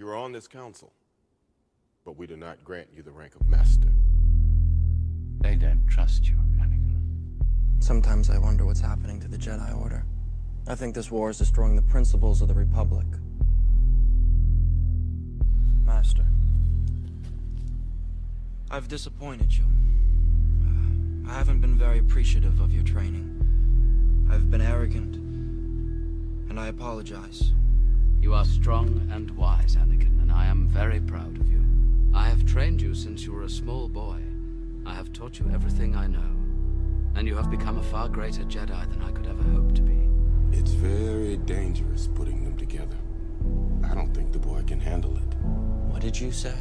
You are on this council, but we do not grant you the rank of master. They don't trust you, Anakin. Sometimes I wonder what's happening to the Jedi Order. I think this war is destroying the principles of the Republic. Master, I've disappointed you. I haven't been very appreciative of your training. I've been arrogant, and I apologize. You are strong and wise, Anakin, and I am very proud of you. I have trained you since you were a small boy. I have taught you everything I know. And you have become a far greater Jedi than I could ever hope to be. It's very dangerous putting them together. I don't think the boy can handle it. What did you say?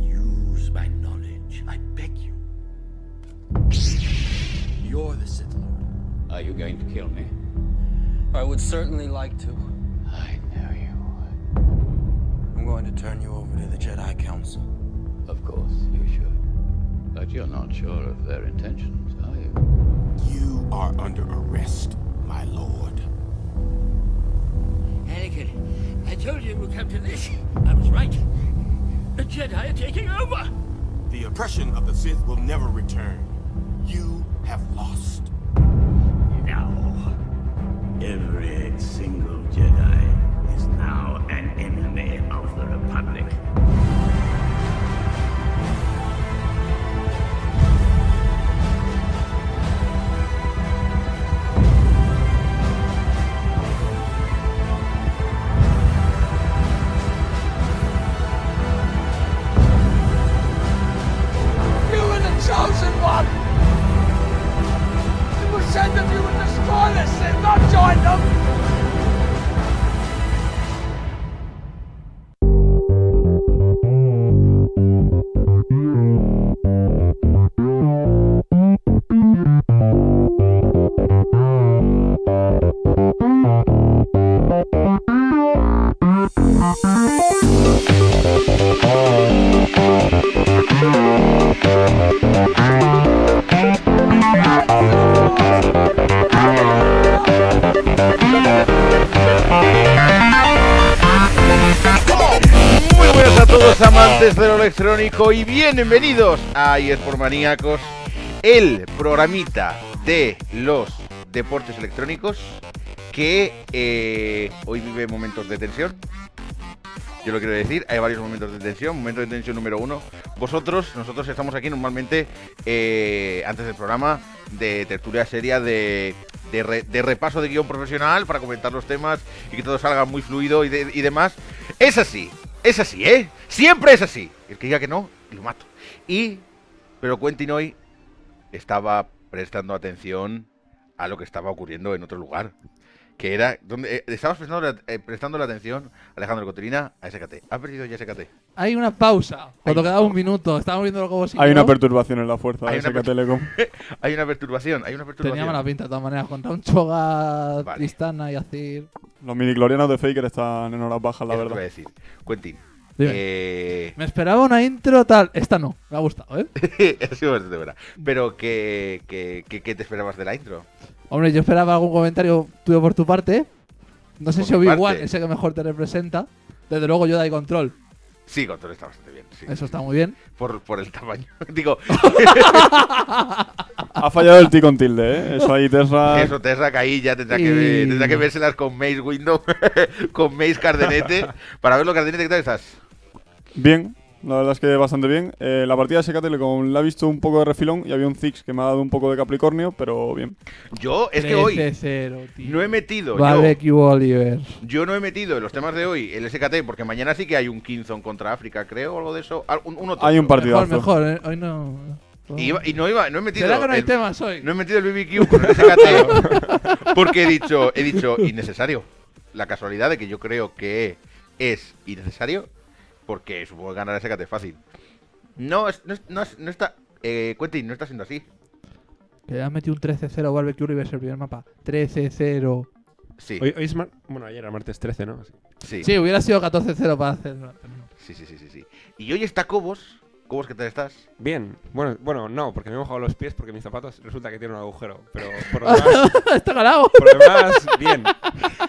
Use my knowledge, I beg you. You're the Sith Lord. Are you going to kill me? I would certainly like to going to turn you over to the Jedi Council. Of course, you should. But you're not sure of their intentions, are you? You are under arrest, my lord. Anakin, I told you it would come to this. I was right. The Jedi are taking over! The oppression of the Sith will never return. You have lost. Now, every single los ah. amantes de lo electrónico y bienvenidos a por Maníacos, el programita de los deportes electrónicos que eh, hoy vive momentos de tensión. Yo lo quiero decir, hay varios momentos de tensión. Momento de tensión número uno. Vosotros, nosotros estamos aquí normalmente eh, antes del programa de tertulia seria de de, repaso de guión profesional para comentar los temas y que todo salga muy fluido y, y demás. Es así, es así, ¿eh? Siempre es así. El que diga que no, lo mato. Y... Pero Quentin hoy estaba prestando atención a lo que estaba ocurriendo en otro lugar que era donde eh, estabas eh, prestando, la atención, Alejandro Cotrina, a SKT. ¿Has perdido ya SKT? Hay una pausa, cuando quedaba un minuto, estábamos viendo como si. Hay una perturbación en la fuerza de una SK Telecom. hay una perturbación, hay una perturbación. teníamos la pinta de todas maneras, contra un Choga, vale. Tristana y Azir. Los miniclorianos de Faker están en horas bajas, la verdad. qué decir. Quentin, eh, me esperaba una intro tal. Esta no, me ha gustado, ¿eh? ha sido bastante verdad. Pero, ¿qué, qué, qué, te esperabas de la intro? Hombre, yo esperaba algún comentario tuyo por tu parte. No sé si Obi-Wan ese que mejor te representa. Desde luego, yo da control. Sí, control está bastante bien. Eso está muy bien. Por, por el tamaño. Digo. ha fallado el T con tilde, ¿eh? Eso ahí, Tesla. Eso, Tesla, que ahí ya tendrá, que, tendrá que vérselas con Maze Window, con Maze Cardenete, para ver lo Cardenete que tal estás. Bien, la verdad es que bastante bien. Eh, la partida de SKT con la he visto un poco de refilón y había un Zix que me ha dado un poco de Capricornio, pero bien. Yo, es que hoy no he metido. Vale, yo, Oliver. yo no he metido en los temas de hoy el SKT, porque mañana sí que hay un Kinzon contra África, creo, o algo de eso. un hay un partido Mejor, eh, hoy no. Y, no he metido. no No he metido el BBQ con el SKT. porque he dicho, he dicho, innecesario. La casualidad de que yo creo que es innecesario porque supongo que ganar ese cate fácil. No, no, no, no, está. Eh, Quentin, no está siendo así. Que has metido un 13-0 a Barbecue el primer mapa. 13-0. Sí. Hoy, hoy es bueno, ayer era martes 13, ¿no? Sí. sí hubiera sido 14-0 para hacer. Sí, sí, sí, sí, Y hoy está Cobos. Cobos, ¿qué tal estás? Bien. Bueno, bueno, no, porque me he mojado los pies porque mis zapatos resulta que tienen un agujero. Pero por lo demás. está ganado. Por lo demás, bien.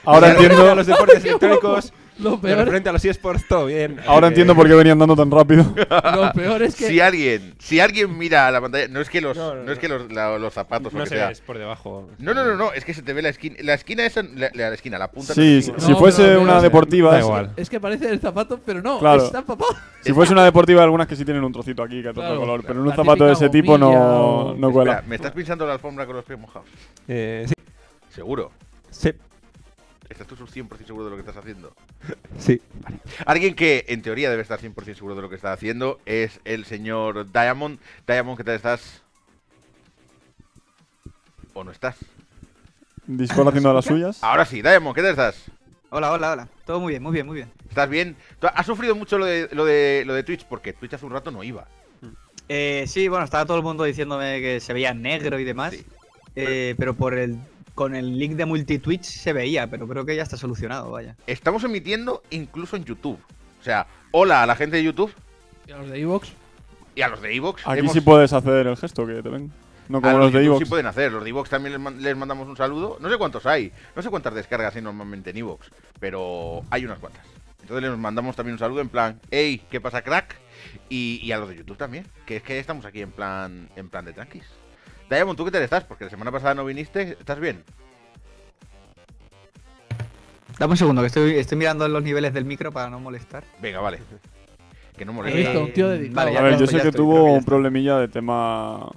Ahora entiendo. los deportes electrónicos. Lo peor... frente a los eSports, todo bien. Ahora eh, entiendo por qué venían dando tan rápido. Lo peor es que... Si alguien, si alguien mira a la pantalla... No es que los, no, es que los, los zapatos no sé, es por debajo. No, no, no, no, es que se te ve la esquina. La esquina es. La, esquina, la punta... Sí, si, fuese una deportiva... Da igual. Es que parece el zapato, pero no, claro. Si fuese una deportiva, algunas que sí tienen un trocito aquí que el color. Pero en un zapato de ese tipo no, no cuela. ¿Me estás pinchando la alfombra con los pies mojados? Eh, sí. ¿Seguro? Sí. ¿Estás tú 100% seguro de lo que estás haciendo? Sí. Alguien que en teoría debe estar 100% seguro de lo que está haciendo es el señor Diamond. Diamond, ¿qué tal estás? ¿O no estás? Discord haciendo las suyas. Ahora sí, Diamond, ¿qué tal estás? Hola, hola, hola. Todo muy bien, muy bien, muy bien. ¿Estás bien? ¿Has sufrido mucho lo de, lo de, lo Twitch? Porque Twitch hace un rato no iba. Eh, sí, bueno, estaba todo el mundo diciéndome que se veía negro y demás. Eh, pero por el con el link de multitwitch se veía, pero creo que ya está solucionado, vaya. Estamos emitiendo incluso en YouTube. O sea, hola a la gente de YouTube. Y a los de Evox. Y a los de Evox. Aquí sí puedes hacer el gesto que te ven. No como los, de Evox. Sí pueden hacer. Los de Evox también les, mandamos un saludo. No sé cuántos hay. No sé cuántas descargas hay normalmente en Evox. Pero hay unas cuantas. Entonces les mandamos también un saludo en plan, hey, ¿qué pasa, crack? Y, a los de YouTube también. Que es que estamos aquí en plan, en plan de tranquis. Diamond, ¿tú qué te estás? Porque la semana pasada no viniste, ¿estás bien? Dame un segundo, que estoy, mirando los niveles del micro para no molestar. Venga, vale. Que no moleste. a ver, yo sé que tuvo un problemilla de tema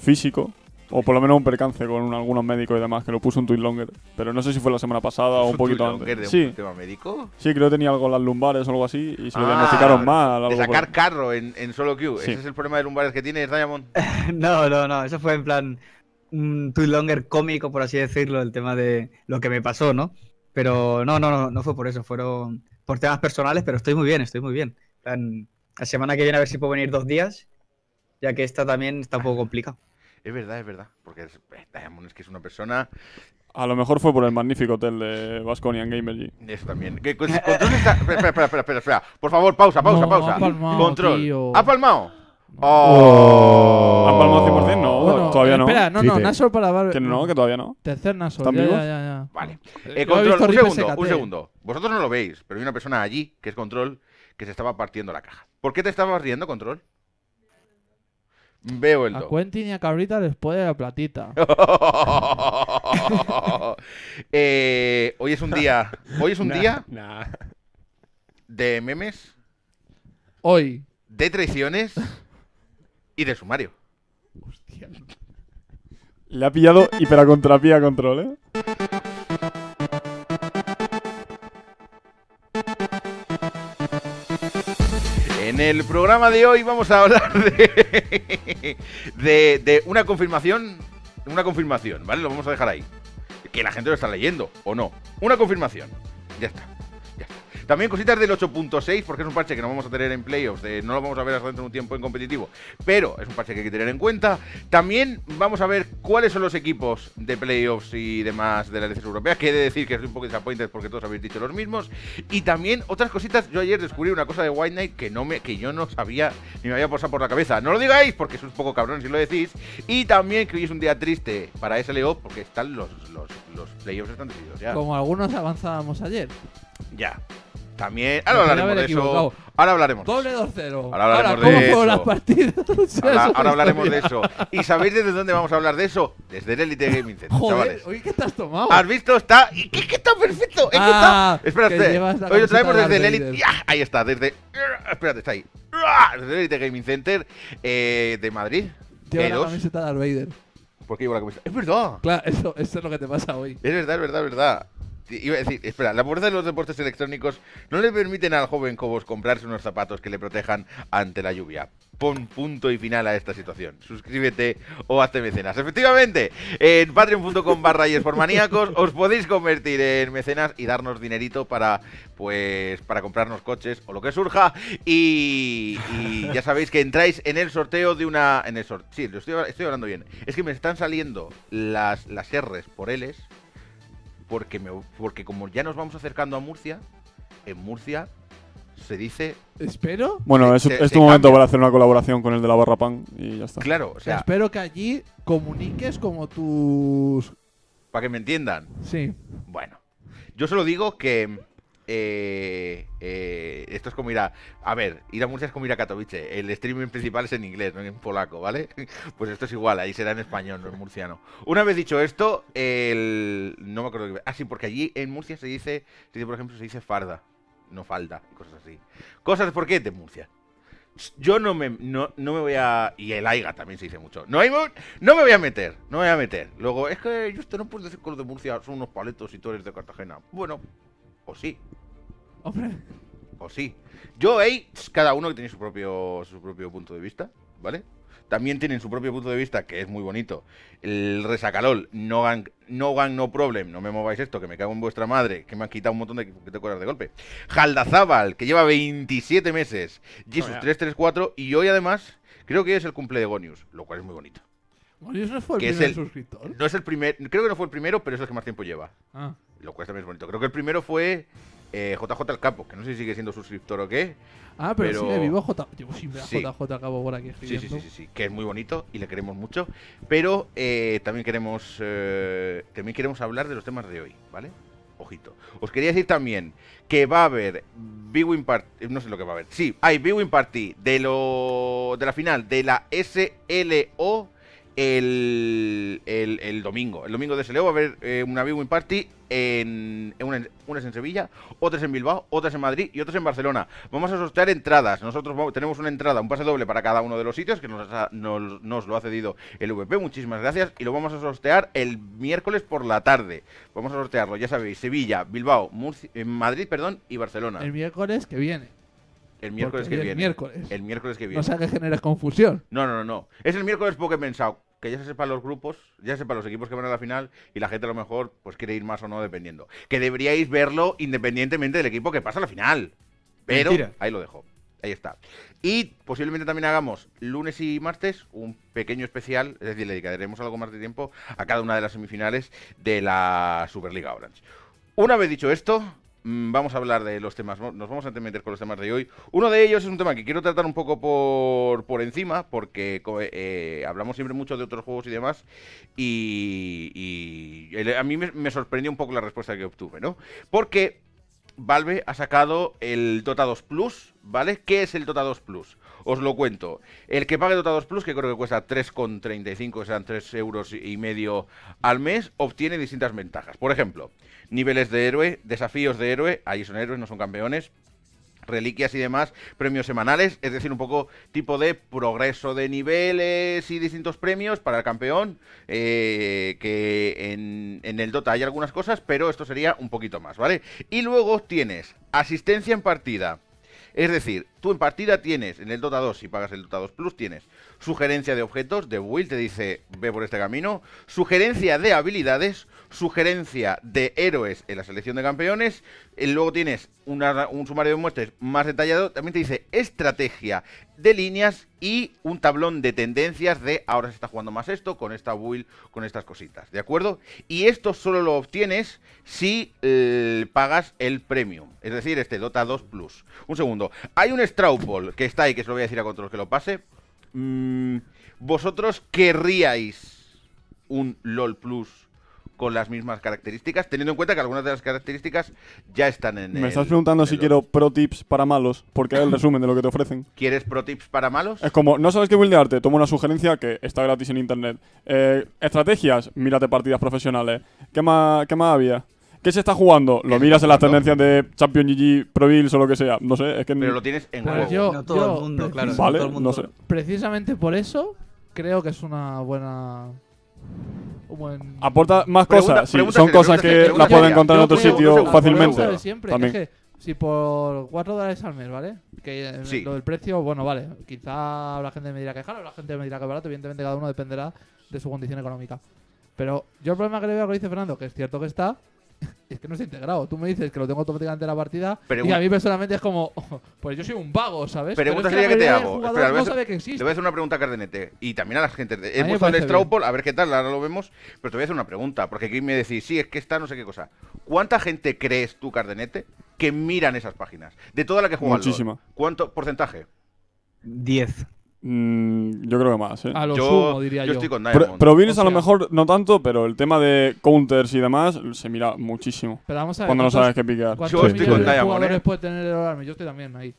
físico o por lo menos un percance con algunos médicos y demás, que lo puso un tweet longer. Pero no sé si fue la semana pasada o un poquito antes. tema médico? Sí, creo que tenía algo en las lumbares o algo así y se lo ah, diagnosticaron mal. de sacar carro en, solo queue. ¿Ese es el problema de lumbares que tiene Diamond? no, no, no. Eso fue en plan un tweet longer cómico, por así decirlo, el tema de lo que me pasó, ¿no? Pero no, no, no, no fue por eso. Fueron por temas personales, pero estoy muy bien, estoy muy bien. la semana que viene a ver si puedo venir dos días, ya que esta también está un poco complicada. Es verdad, es verdad. Porque es, eh, es que es una persona. A lo mejor fue por el magnífico hotel de Vasconian Gamergy. Eso también. control está... espera, espera, espera, espera, Por favor, pausa, pausa, pausa. control. ¿Ha palmado? ¿Ha palmado 100%? No, oh. todavía no. Espera, no, no, Nasol para Barbie. Que no, que todavía no. Tercer Nasol. ¿Están ya, Ya, ya, Vale. Eh, control, un segundo, un segundo. Vosotros no lo veis, pero hay una persona allí, que es Control, que se estaba partiendo la caja. ¿Por qué te estabas riendo, Control? Veo el A Quentin y a Cabrita después de la platita. Eh, hoy es un día. Hoy es un día de memes, Hoy. de traiciones y de sumario. Le ha pillado hipercontrapía control, ¿eh? En el programa de hoy vamos a hablar de, de, una confirmación. Una confirmación, ¿vale? Lo vamos a dejar ahí. Que la gente lo está leyendo, o no. Una confirmación. Ya está. También cositas del 8.6, porque es un parche que no vamos a tener en playoffs, de, no lo vamos a ver hasta dentro de un tiempo en competitivo, pero es un parche que hay que tener en cuenta. También vamos a ver cuáles son los equipos de playoffs y demás de las leyes europeas, que he de decir que estoy un poco disappointed porque todos habéis dicho los mismos. Y también otras cositas, yo ayer descubrí una cosa de White Knight que, no me, que yo no sabía ni me había pasado por la cabeza. No lo digáis porque es un poco cabrón si lo decís. Y también que hoy es un día triste para SLO porque están los, los, los playoffs están decididos ya. Como algunos avanzábamos ayer. Ya. También. Ahora hablaremos de eso. Ahora hablaremos. Doble 2-0. Ahora hablaremos ahora, de eso. las partidas? ahora, hablaremos de eso. ¿Y sabéis desde dónde vamos a hablar de eso? Desde el Elite Gaming Center, Joder, chavales. Oye, ¿qué estás tomado? ¿Has visto? Está. ¿Y qué, qué está perfecto? ¿Es que ah, está? Espérate. hoy lo traemos desde el Elite. ¡ah! Ahí está, desde. Espérate, está ahí. Desde el Elite Gaming Center eh, de Madrid. Lleva la camiseta de Darth Vader. ¿Por qué llevo la camiseta? Es verdad. Claro, eso es lo que te pasa hoy. Es verdad, es verdad, es verdad iba a decir, espera, la pobreza de los deportes electrónicos no le permiten al joven Cobos comprarse unos zapatos que le protejan ante la lluvia. Pon punto y final a esta situación. Suscríbete o hazte mecenas. Efectivamente, en patreon.com barra y os podéis convertir en mecenas y darnos dinerito para, pues, para comprarnos coches o lo que surja. Y, ya sabéis que entráis en el sorteo de una... En el sí, estoy, hablando bien. Es que me están saliendo las, las R's por L's porque, me, porque como ya nos vamos acercando a Murcia, en Murcia se dice. Espero. Bueno, es, tu momento para hacer una colaboración con el de la barra pan y ya está. Claro, o sea. Espero que allí comuniques como tus. Para que me entiendan. Sí. Bueno, yo solo digo que. Eh, eh, esto es como ir a. A ver, ir a Murcia es como ir a Katowice. El streaming principal es en inglés, no en polaco, ¿vale? Pues esto es igual, ahí será en español, no en murciano. Una vez dicho esto, el, así Ah, sí, porque allí en Murcia se dice, por ejemplo, se dice farda, no falda, cosas así. Cosas por qué de Murcia. Yo no me, no, me voy a. Y el AIGA también se dice mucho. No, hay, no me voy a meter, no me voy a meter. Luego, es que yo no puedo decir que los de Murcia son unos paletos y tú de Cartagena. Bueno, o sí. Hombre. O sí. Yo, veis cada uno que tiene su propio, su propio punto de vista, ¿vale? también tienen su propio punto de vista, que es muy bonito. El resacalol, no gang, no, problem, no me mováis esto, que me cago en vuestra madre, que me han quitado un montón de que te de golpe. Jaldazábal, que lleva 27 meses, Jesus 334, y hoy además creo que es el cumple de Gonius, lo cual es muy bonito. ¿Gonius no fue el primer suscriptor? No es el primer, creo que no fue el primero, pero es el que más tiempo lleva. Ah. Lo cual también es bonito. Creo que el primero fue JJ eh, Al Capo, que no sé si sigue siendo suscriptor o qué. Ah, pero, sí sigue vivo J... Yo siempre JJ el Capo por aquí Sí, sí, sí, sí, que es muy bonito y le queremos mucho. Pero eh, también, queremos, eh, también queremos hablar de los temas de hoy, ¿vale? Ojito. Os quería decir también que va a haber Big Party. No sé lo que va a haber. Sí, hay Big Party de, lo, de la final de la SLO el, domingo. El domingo de Seleo va a haber eh, una viewing party en, unas en Sevilla, otras en Bilbao, otras en Madrid y otras en Barcelona. Vamos a sortear entradas. Nosotros tenemos una entrada, un pase doble para cada uno de los sitios que nos, nos, lo ha cedido el VP. Muchísimas gracias. Y lo vamos a sortear el miércoles por la tarde. Vamos a sortearlo, ya sabéis, Sevilla, Bilbao, eh, Madrid perdón, y Barcelona. El miércoles que viene. El miércoles que viene. El miércoles que viene. No sea que genera confusión. No, no, no, no. Es el miércoles porque he pensado que ya se sepan los grupos, ya se sepan los equipos que van a la final y la gente a lo mejor pues quiere ir más o no dependiendo. Que deberíais verlo independientemente del equipo que pasa a la final. Pero ahí lo dejo. Ahí está. Y posiblemente también hagamos lunes y martes un pequeño especial, es decir, le dedicaremos algo más de tiempo a cada una de las semifinales de la Superliga Orange. Una vez dicho esto, Mm, vamos a hablar de los temas, nos vamos a meter con los temas de hoy. Uno de ellos es un tema que quiero tratar un poco por, por encima, porque eh, eh, hablamos siempre mucho de otros juegos y demás, y, a mí me, sorprendió un poco la respuesta que obtuve, ¿no? Porque Valve ha sacado el Dota 2 Plus, ¿vale? ¿Qué es el Dota 2 Plus? Os lo cuento. El que pague Dota 2 Plus, que creo que cuesta 3,35, o sea, 3 euros y medio al mes, obtiene distintas ventajas. Por ejemplo, niveles de héroe, desafíos de héroe, ahí son héroes, no son campeones reliquias y demás, premios semanales, es decir, un poco tipo de progreso de niveles y distintos premios para el campeón, eh, que en, en, el Dota hay algunas cosas, pero esto sería un poquito más, ¿vale? Y luego tienes asistencia en partida. Es decir, tú en partida tienes, en el Dota 2, si pagas el Dota 2 Plus, tienes sugerencia de objetos de Will, te dice, ve por este camino, sugerencia de habilidades, sugerencia de héroes en la selección de campeones, eh, luego tienes un sumario de muestras más detallado, también te dice estrategia de líneas y un tablón de tendencias de ahora se está jugando más esto, con esta build, con estas cositas, ¿de acuerdo? Y esto solo lo obtienes si eh, pagas el premium, es decir, este Dota 2 Plus. Un segundo, hay un Straw que está ahí, que se lo voy a decir a control que lo pase. Mm, ¿vosotros querríais un LOL Plus con las mismas características? Teniendo en cuenta que algunas de las características ya están en. Me estás preguntando si quiero pro tips para malos, porque es el resumen de lo que te ofrecen. ¿Quieres pro tips para malos? Es como, no sabes qué arte toma una sugerencia que está gratis en internet. Eh, estrategias, mírate partidas profesionales. ¿Qué más, qué más había? ¿Qué se está jugando? Lo miras en las tendencias de Champion GG, Pro Bills o lo que sea. No sé, es que. Pero lo tienes en pues juego. no todo el mundo, claro. Precisamente por eso creo que es una buena. Aporta más cosas, son cosas que las pueden encontrar en otro sitio fácilmente. si por 4 dólares al mes, ¿vale? Que sí. lo del precio, bueno, vale. Quizá la gente me dirá que es caro, la gente me dirá que es barato. Evidentemente, cada uno dependerá de su condición económica. Pero yo el problema que le veo a lo que dice Fernando, que es cierto que está, es que no está integrado. Tú me dices que lo tengo automáticamente en la partida y a mí personalmente es como, pues yo soy un vago, ¿sabes? pero es que, te hago. no sabe que existe. Te voy a hacer una pregunta a Cardenete y también a la gente. He puesto el Straupol, a ver qué tal, ahora lo vemos, pero te voy a hacer una pregunta, porque aquí me decís, sí, es que está no sé qué cosa. ¿Cuánta gente crees tú, Cardenete, que miran esas páginas? De toda la que juega Muchísima. ¿Cuánto porcentaje? Diez Mm, yo creo que más, ¿eh? A lo yo, sumo, diría yo. Yo estoy a lo mejor no tanto, pero el tema de counters y demás se mira muchísimo. cuando no sabes qué piquear, Yo estoy con Diamond. ¿eh? puede tener el Yo estoy también ahí.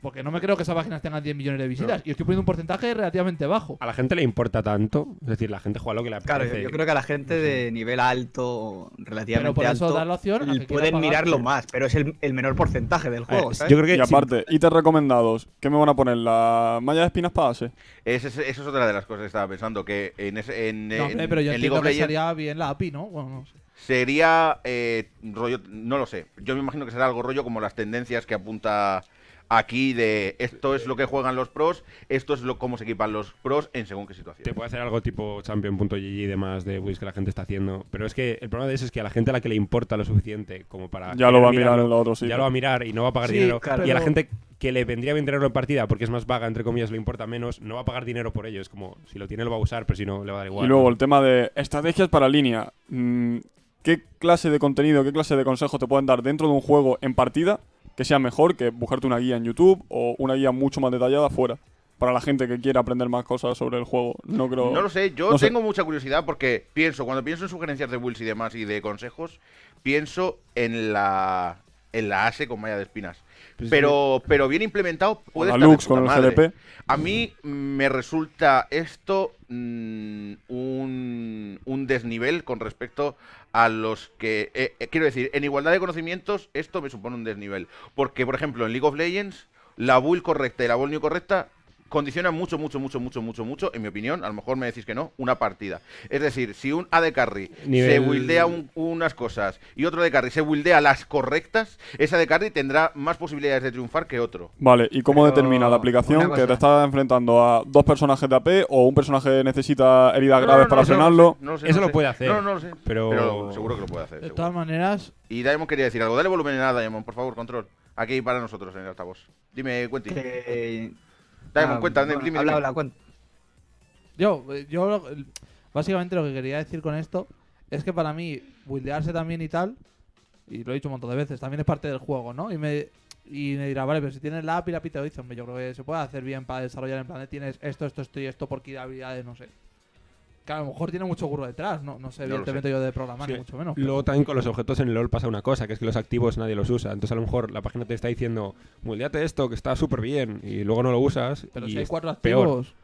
Porque no me creo que esas páginas tengan 10 millones de visitas. Y estoy poniendo un porcentaje relativamente bajo. A la gente le importa tanto. Es decir, la gente juega lo que le apetece. Claro, yo, creo que a la gente de nivel alto, relativamente alto, pueden mirarlo más. Pero es el, menor porcentaje del eh, juego. Yo creo que y aparte, ¿y te recomendados. ¿Qué me van a poner? ¿La malla de espinas para Ese, Esa es otra de las cosas que estaba pensando. Que en, no, pero yo que sería bien la API, ¿no? Sería eh, rollo, no lo sé. Yo me imagino que será algo rollo como las tendencias que apunta aquí de esto es lo que juegan los pros, esto es lo cómo se equipan los pros en según qué situación. Te puede hacer algo tipo champion.gg y demás de Wiz que la gente está haciendo, pero es que el problema de eso es que a la gente a la que le importa lo suficiente como para... Ya lo va a mirar en la otro sí. Ya lo va a mirar y no va a pagar dinero. y a la gente que le vendría bien tenerlo en partida porque es más vaga, entre comillas, le importa menos, no va a pagar dinero por ello. Es como, si lo tiene lo va a usar, pero si no, le va a dar igual. Y luego el tema de estrategias para línea. Mm, ¿Qué clase de contenido, qué clase de consejo te pueden dar dentro de un juego en partida que sea mejor que buscarte una guía en YouTube o una guía mucho más detallada fuera. Para la gente que quiera aprender más cosas sobre el juego, no creo. No lo sé, yo tengo mucha curiosidad porque pienso, cuando pienso en sugerencias de Wills y demás y de consejos, pienso en la en la ASE con malla de espinas. Pues, pero, eh, pero bien implementado puede estar con A mí me resulta esto mm, un, desnivel con respecto a los que... Eh, eh, quiero decir, en igualdad de conocimientos esto me supone un desnivel. Porque, por ejemplo, en League of Legends, la build correcta y la build new correcta condiciona mucho, mucho, mucho, mucho, mucho, mucho, en mi opinión, a lo mejor me decís que no, una partida. Es decir, si un AD Carry se wildea unas cosas y otro AD Carry se wildea las correctas, ese AD Carry tendrá más posibilidades de triunfar que otro. Vale, ¿y cómo determina la aplicación que te está enfrentando a dos personajes de AP o un personaje necesita heridas graves para frenarlo? Eso lo, puede hacer. No, no sé. Pero... seguro que lo puede hacer. De todas maneras... Y Diamond quería decir algo. Dale volumen a Diamond, por favor, control. Aquí para nosotros en el altavoz. Dime, cuente. Dale, ah, cuenta, Habla, cuenta. Yo, eh, yo básicamente lo que quería decir con esto es que para mí, buildearse también y tal, y lo he dicho un montón de veces, también es parte del juego, ¿no? Y me, y me dirá, vale, pero si tienes la app y la pita yo creo que se puede hacer bien para desarrollar en plan tienes esto, esto, esto y esto por habilidades, no sé que a lo mejor tiene mucho burro detrás, no, no sé, evidentemente yo de programar, ni mucho menos. Luego también con los objetos en el LOL pasa una cosa, que es que los activos nadie los usa. Entonces a lo mejor la página te está diciendo, moldeate esto, que está súper bien, y luego no lo usas. Pero si hay cuatro activos.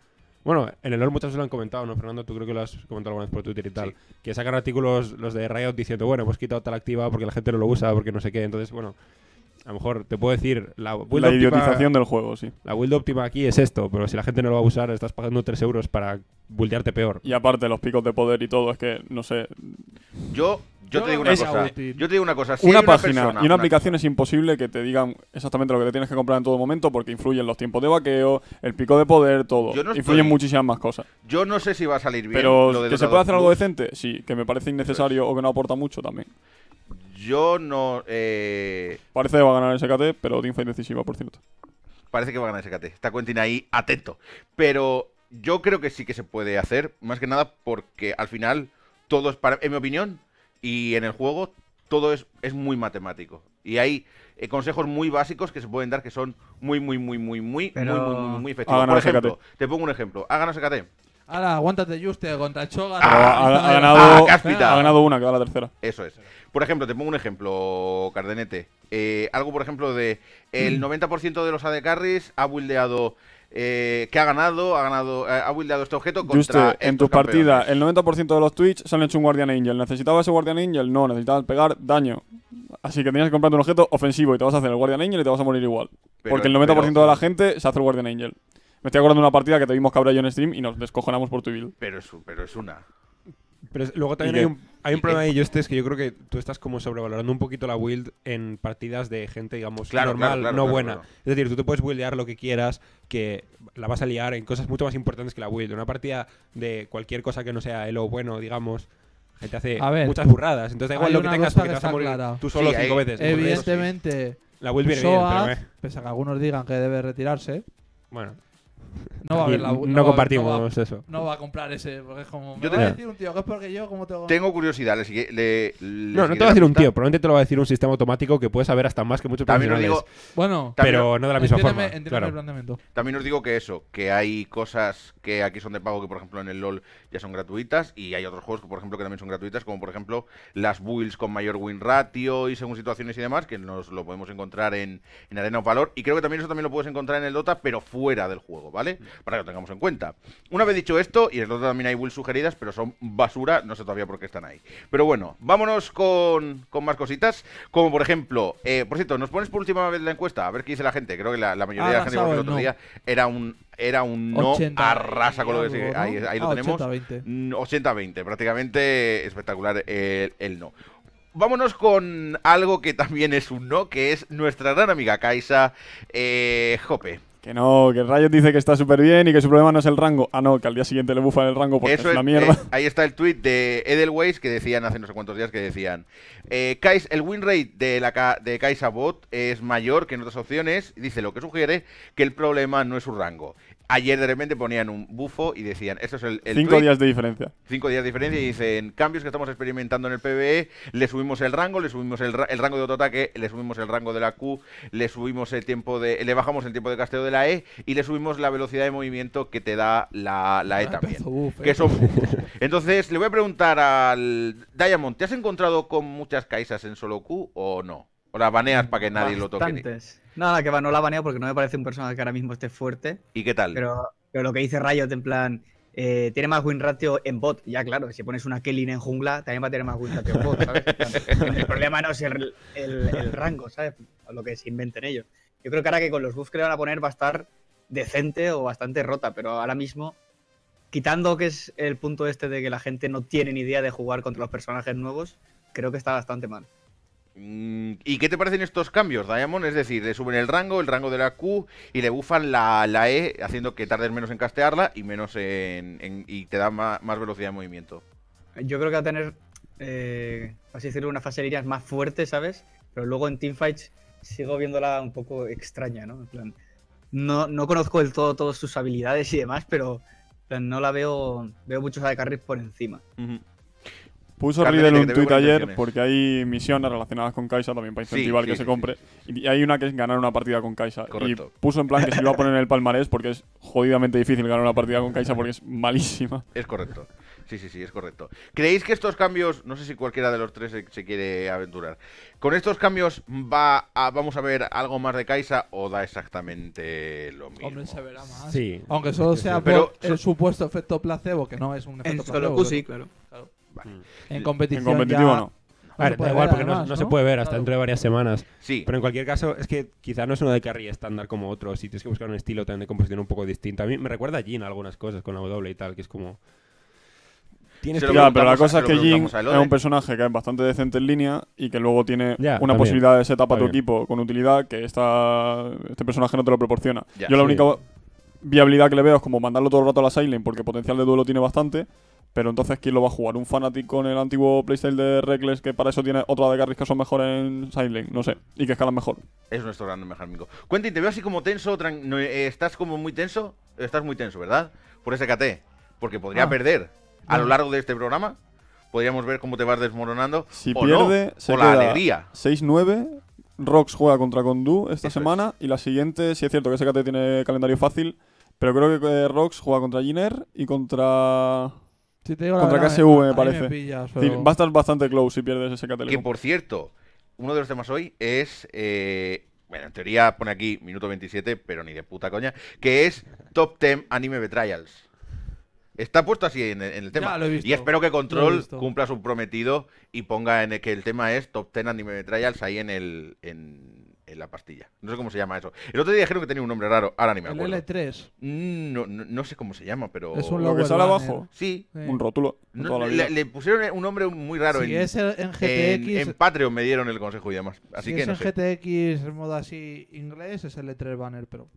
Bueno, en el LOL muchas se lo han comentado, ¿no, Fernando? Tú creo que lo has comentado alguna vez por Twitter y tal. Que sacan artículos los de Riot diciendo, bueno, hemos quitado tal activa porque la gente no lo usa, porque no sé qué. Entonces, bueno, a lo mejor te puedo decir, la, build la idiotización del juego, sí. La build óptima aquí es esto, pero si la gente no lo va a usar, estás pagando 3 euros para buildearte peor. Y aparte, los picos de poder y todo, es que, no sé. Yo, yo, te digo una cosa. Yo digo una cosa. una, página y una, aplicación es imposible que te digan exactamente lo que te tienes que comprar en todo momento porque influyen los tiempos de vaqueo, el pico de poder, todo. influyen muchísimas más cosas. Yo no sé si va a salir bien. Pero que se puede hacer algo decente, sí. Que me parece innecesario o que no aporta mucho también. Yo no. Eh, Parece que va a ganar el SKT, pero teamfight decisiva, por cierto. Parece que va a ganar el SKT. Está Quentin ahí atento. Pero yo creo que sí que se puede hacer, más que nada porque al final todo es, para, en mi opinión, y en el juego, todo es, muy matemático. Y hay eh, consejos muy básicos que se pueden dar que son muy, muy, muy, muy, muy, muy, muy, muy, efectivos. Por ejemplo, te pongo un ejemplo. Háganos SKT. Ahora, aguántate, Juste, contra Choga. Ha, ah, ganado, ha ah, ganado una, que va la tercera. Eso es. Por ejemplo, te pongo un ejemplo, Cardenete. Eh, algo, por ejemplo, de el 90% mm. de los AD carries ha buildeado. Eh, que ha ganado, ha ganado, eh, ha buildeado este objeto contra Juste, en tus partidas, el 90% de los Twitch se han hecho un Guardian Angel. ¿Necesitaba ese Guardian Angel? No, necesitaba pegar daño. Así que tenías que comprarte un objeto ofensivo y te vas a hacer el Guardian Angel y te vas a morir igual. Porque el 90% de la gente se hace el Guardian Angel. Me estoy acordando de una partida que te vimos cabra yo en stream y nos descojonamos por tu build. Pero es, pero es una. Pero luego también hay un, hay un, problema ahí, es que yo creo que tú estás como sobrevalorando un poquito la build en partidas de gente, digamos, normal, no buena. Es decir, tú te puedes buildear lo que quieras, que la vas a liar en cosas mucho más importantes que la build. Una partida de cualquier cosa que no sea elo bueno, digamos, gente eh, hace muchas burradas. Entonces da igual lo que tengas te vas a morir tú solo cinco veces. Evidentemente. La build viene bien, pero, Pese a que algunos digan que debe retirarse. Bueno. No va a la, compartimos eso. No va a comprar ese, porque es como. Yo te voy a decir un tío que es porque yo, como tengo Tengo curiosidad. no, no te va a decir un tío, probablemente te lo va a decir un sistema automático que puedes saber hasta más que muchos también digo, bueno, pero no de la misma forma. También os digo que eso, que hay cosas que aquí son de pago que, por ejemplo, en el LOL ya son gratuitas y hay otros juegos que, por ejemplo, que también son gratuitas, como por ejemplo las builds con mayor win ratio y según situaciones y demás, que nos lo podemos encontrar en, en Arena of Valor. Y creo que también eso también lo puedes encontrar en el Dota, pero fuera del juego, ¿vale? Para que lo tengamos en cuenta. Una vez dicho esto, y el otro también hay builds sugeridas, pero son basura, no sé todavía por qué están ahí. Pero bueno, vámonos con, más cositas, como por ejemplo, eh, por cierto, nos pones por última vez la encuesta, a ver qué dice la gente, creo que la, mayoría de la ah, gente el otro día era un era un no arrasa con lo que sigue. Ahí, lo ah, tenemos. 80-20. Mm, prácticamente espectacular el, no. Vámonos con algo que también es un no, que es nuestra gran amiga Kaisa eh, Jope. Que no, que rayo dice que está súper bien y que su problema no es el rango. Ah, no, que al día siguiente le bufan el rango porque es, una mierda. Eh, ahí está el tweet de Edelweiss que decían hace no sé cuántos días que decían: eh, El win rate de, la, de Kaisa Bot es mayor que en otras opciones. Dice lo que sugiere que el problema no es su rango. Ayer de repente ponían un bufo y decían, esto es el... cinco días de diferencia. Cinco días de diferencia y dicen, cambios que estamos experimentando en el PBE, le subimos el rango, le subimos el, rango de autoataque, le subimos el rango de la Q, le subimos el tiempo de... le bajamos el tiempo de casteo de la E y le subimos la velocidad de movimiento que te da la, E ah, también. Que eh. son bufos. Entonces, le voy a preguntar al Diamond, ¿te has encontrado con muchas caisas en solo Q o no? ¿O la baneas para que nadie lo toque? No, no, que va, no la baneo porque no me parece un personaje que ahora mismo esté fuerte. ¿Y qué tal? Pero, lo que dice Riot, en plan, eh, tiene más win ratio en bot. Ya, claro, si pones una Kelly en jungla, también va a tener más win ratio en bot, ¿sabes? el problema no es el, rango, ¿sabes? Lo que se inventen ellos. Yo creo que ahora que con los buffs que le van a poner va a estar decente o bastante rota, pero ahora mismo, quitando que es el punto este de que la gente no tiene ni idea de jugar contra los personajes nuevos, creo que está bastante mal. Mm, ¿Y qué te parecen estos cambios, Diamond? Es decir, le suben el rango, el rango de la Q y le bufan la, E, haciendo que tardes menos en castearla y menos en, y te da más, velocidad de movimiento. Yo creo que va a tener, eh, así decirlo, una fase de líneas más fuerte, ¿sabes? Pero luego en teamfights sigo viéndola un poco extraña, ¿no? no, conozco del todo todas sus habilidades y demás, pero no la veo, veo muchos de por encima. Puso Riddle un tuit ayer porque hay misiones relacionadas con Kaisa también para incentivar que se compre. Y hay una que es ganar una partida con Kaisa. Y puso en plan que se iba a poner en el palmarés porque es jodidamente difícil ganar una partida con Kaisa porque es malísima. Es correcto. Sí, sí, sí, es correcto. ¿Creéis que estos cambios, no sé si cualquiera de los tres se, quiere aventurar, con estos cambios va vamos a ver algo más de Kaisa o da exactamente lo mismo? Hombre, se verá más. Sí. Aunque solo sea por el supuesto efecto placebo, que no es un efecto placebo. Solo Q, sí, claro. Mm. En competición. competitivo no. A ver, da igual, porque no, se puede ver hasta dentro de varias semanas. Sí. Pero en cualquier caso, es que quizá no es uno de carry estándar como otros. Si tienes que buscar un estilo también de composición un poco distinto. A mí me recuerda a Jin algunas cosas con la W y tal, que es como. Tienes que... Ya, pero la cosa es que Jin es un personaje que es bastante decente en línea y que luego tiene una posibilidad de setup a tu equipo con utilidad que esta, este personaje no te lo proporciona. Yo la única viabilidad que le veo es como mandarlo todo el rato a la silent porque potencial de duelo tiene bastante pero entonces, ¿quién lo va a jugar? ¿Un Fanatic con el antiguo playstyle de Reckless que para eso tiene otra de carries que son mejores en Silent? No sé. Y que escalan mejor. Es nuestro gran mejor amigo. Cuéntame, te veo así como tenso. Eh, ¿Estás como muy tenso? Estás muy tenso, ¿verdad? Por ese KT. Porque podría ah. perder a lo largo de este programa. Podríamos ver cómo te vas desmoronando. Si pierde, no, se o la alegría. 6-9. Rox juega contra Condú esta semana. Y la siguiente, sí es cierto que ese KT tiene calendario fácil. Pero creo que eh, Rox juega contra Giner y contra. Contra KSV, me, parece. Me a estar bastante close si pierdes ese catálogo. Que por cierto, uno de los temas hoy es. Eh, bueno, en teoría pone aquí minuto 27, pero ni de puta coña. Que es Top 10 Anime Betrayals. Está puesto así en, el tema. y espero que Control cumpla su prometido y ponga en el que el tema es Top 10 Anime Betrayals ahí en el. En, la pastilla. No sé cómo se llama eso. El otro día dijeron que tenía un nombre raro, ahora ni me acuerdo. El L3. Mm, no, sé cómo se llama, pero... Es un Lo que sale abajo, Sí. un rótulo. le, pusieron un nombre muy raro en, es en- en Patreon, me dieron el consejo y demás. Así que es en GTX en modo así inglés, es L3 banner, pero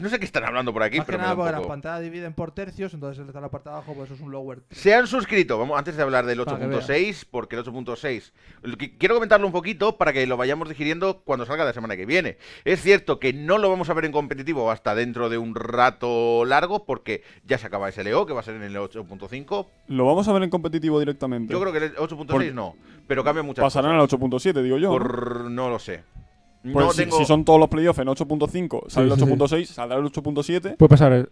no sé qué están hablando por aquí, la pantalla dividen por tercios, entonces el abajo, pues eso es un lower. Se han suscrito, vamos, antes de hablar del 8.6, porque el 8.6. Quiero comentarlo un poquito para que lo vayamos digiriendo cuando salga la semana que viene. Es cierto que no lo vamos a ver en competitivo hasta dentro de un rato largo, porque ya se acaba ese leo que va a ser en el 8.5. ¿Lo vamos a ver en competitivo directamente? Yo creo que el 8.6 no, pero cambia mucho. Pasarán al 8.7, digo yo. no lo sé. Pues si, son todos los playoffs en 8.5, sale el 8.6, saldrá el 8.7. Puede pasar. Eh,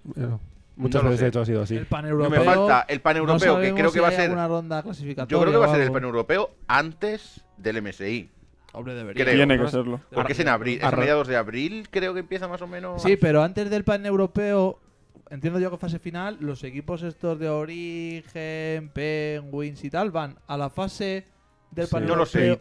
muchas veces hecho ha sido así. El No me falta el PAN europeo, que creo que va a ser. Una ronda yo creo que va a ser el PAN europeo antes del MSI. Hombre, debería. Tiene que serlo. Porque es en abril, a mediados de abril, creo que empieza más o menos. Sí, pero antes del PAN europeo, entiendo yo que fase final, los equipos estos de origen, penguins y tal van a la fase no lo sé.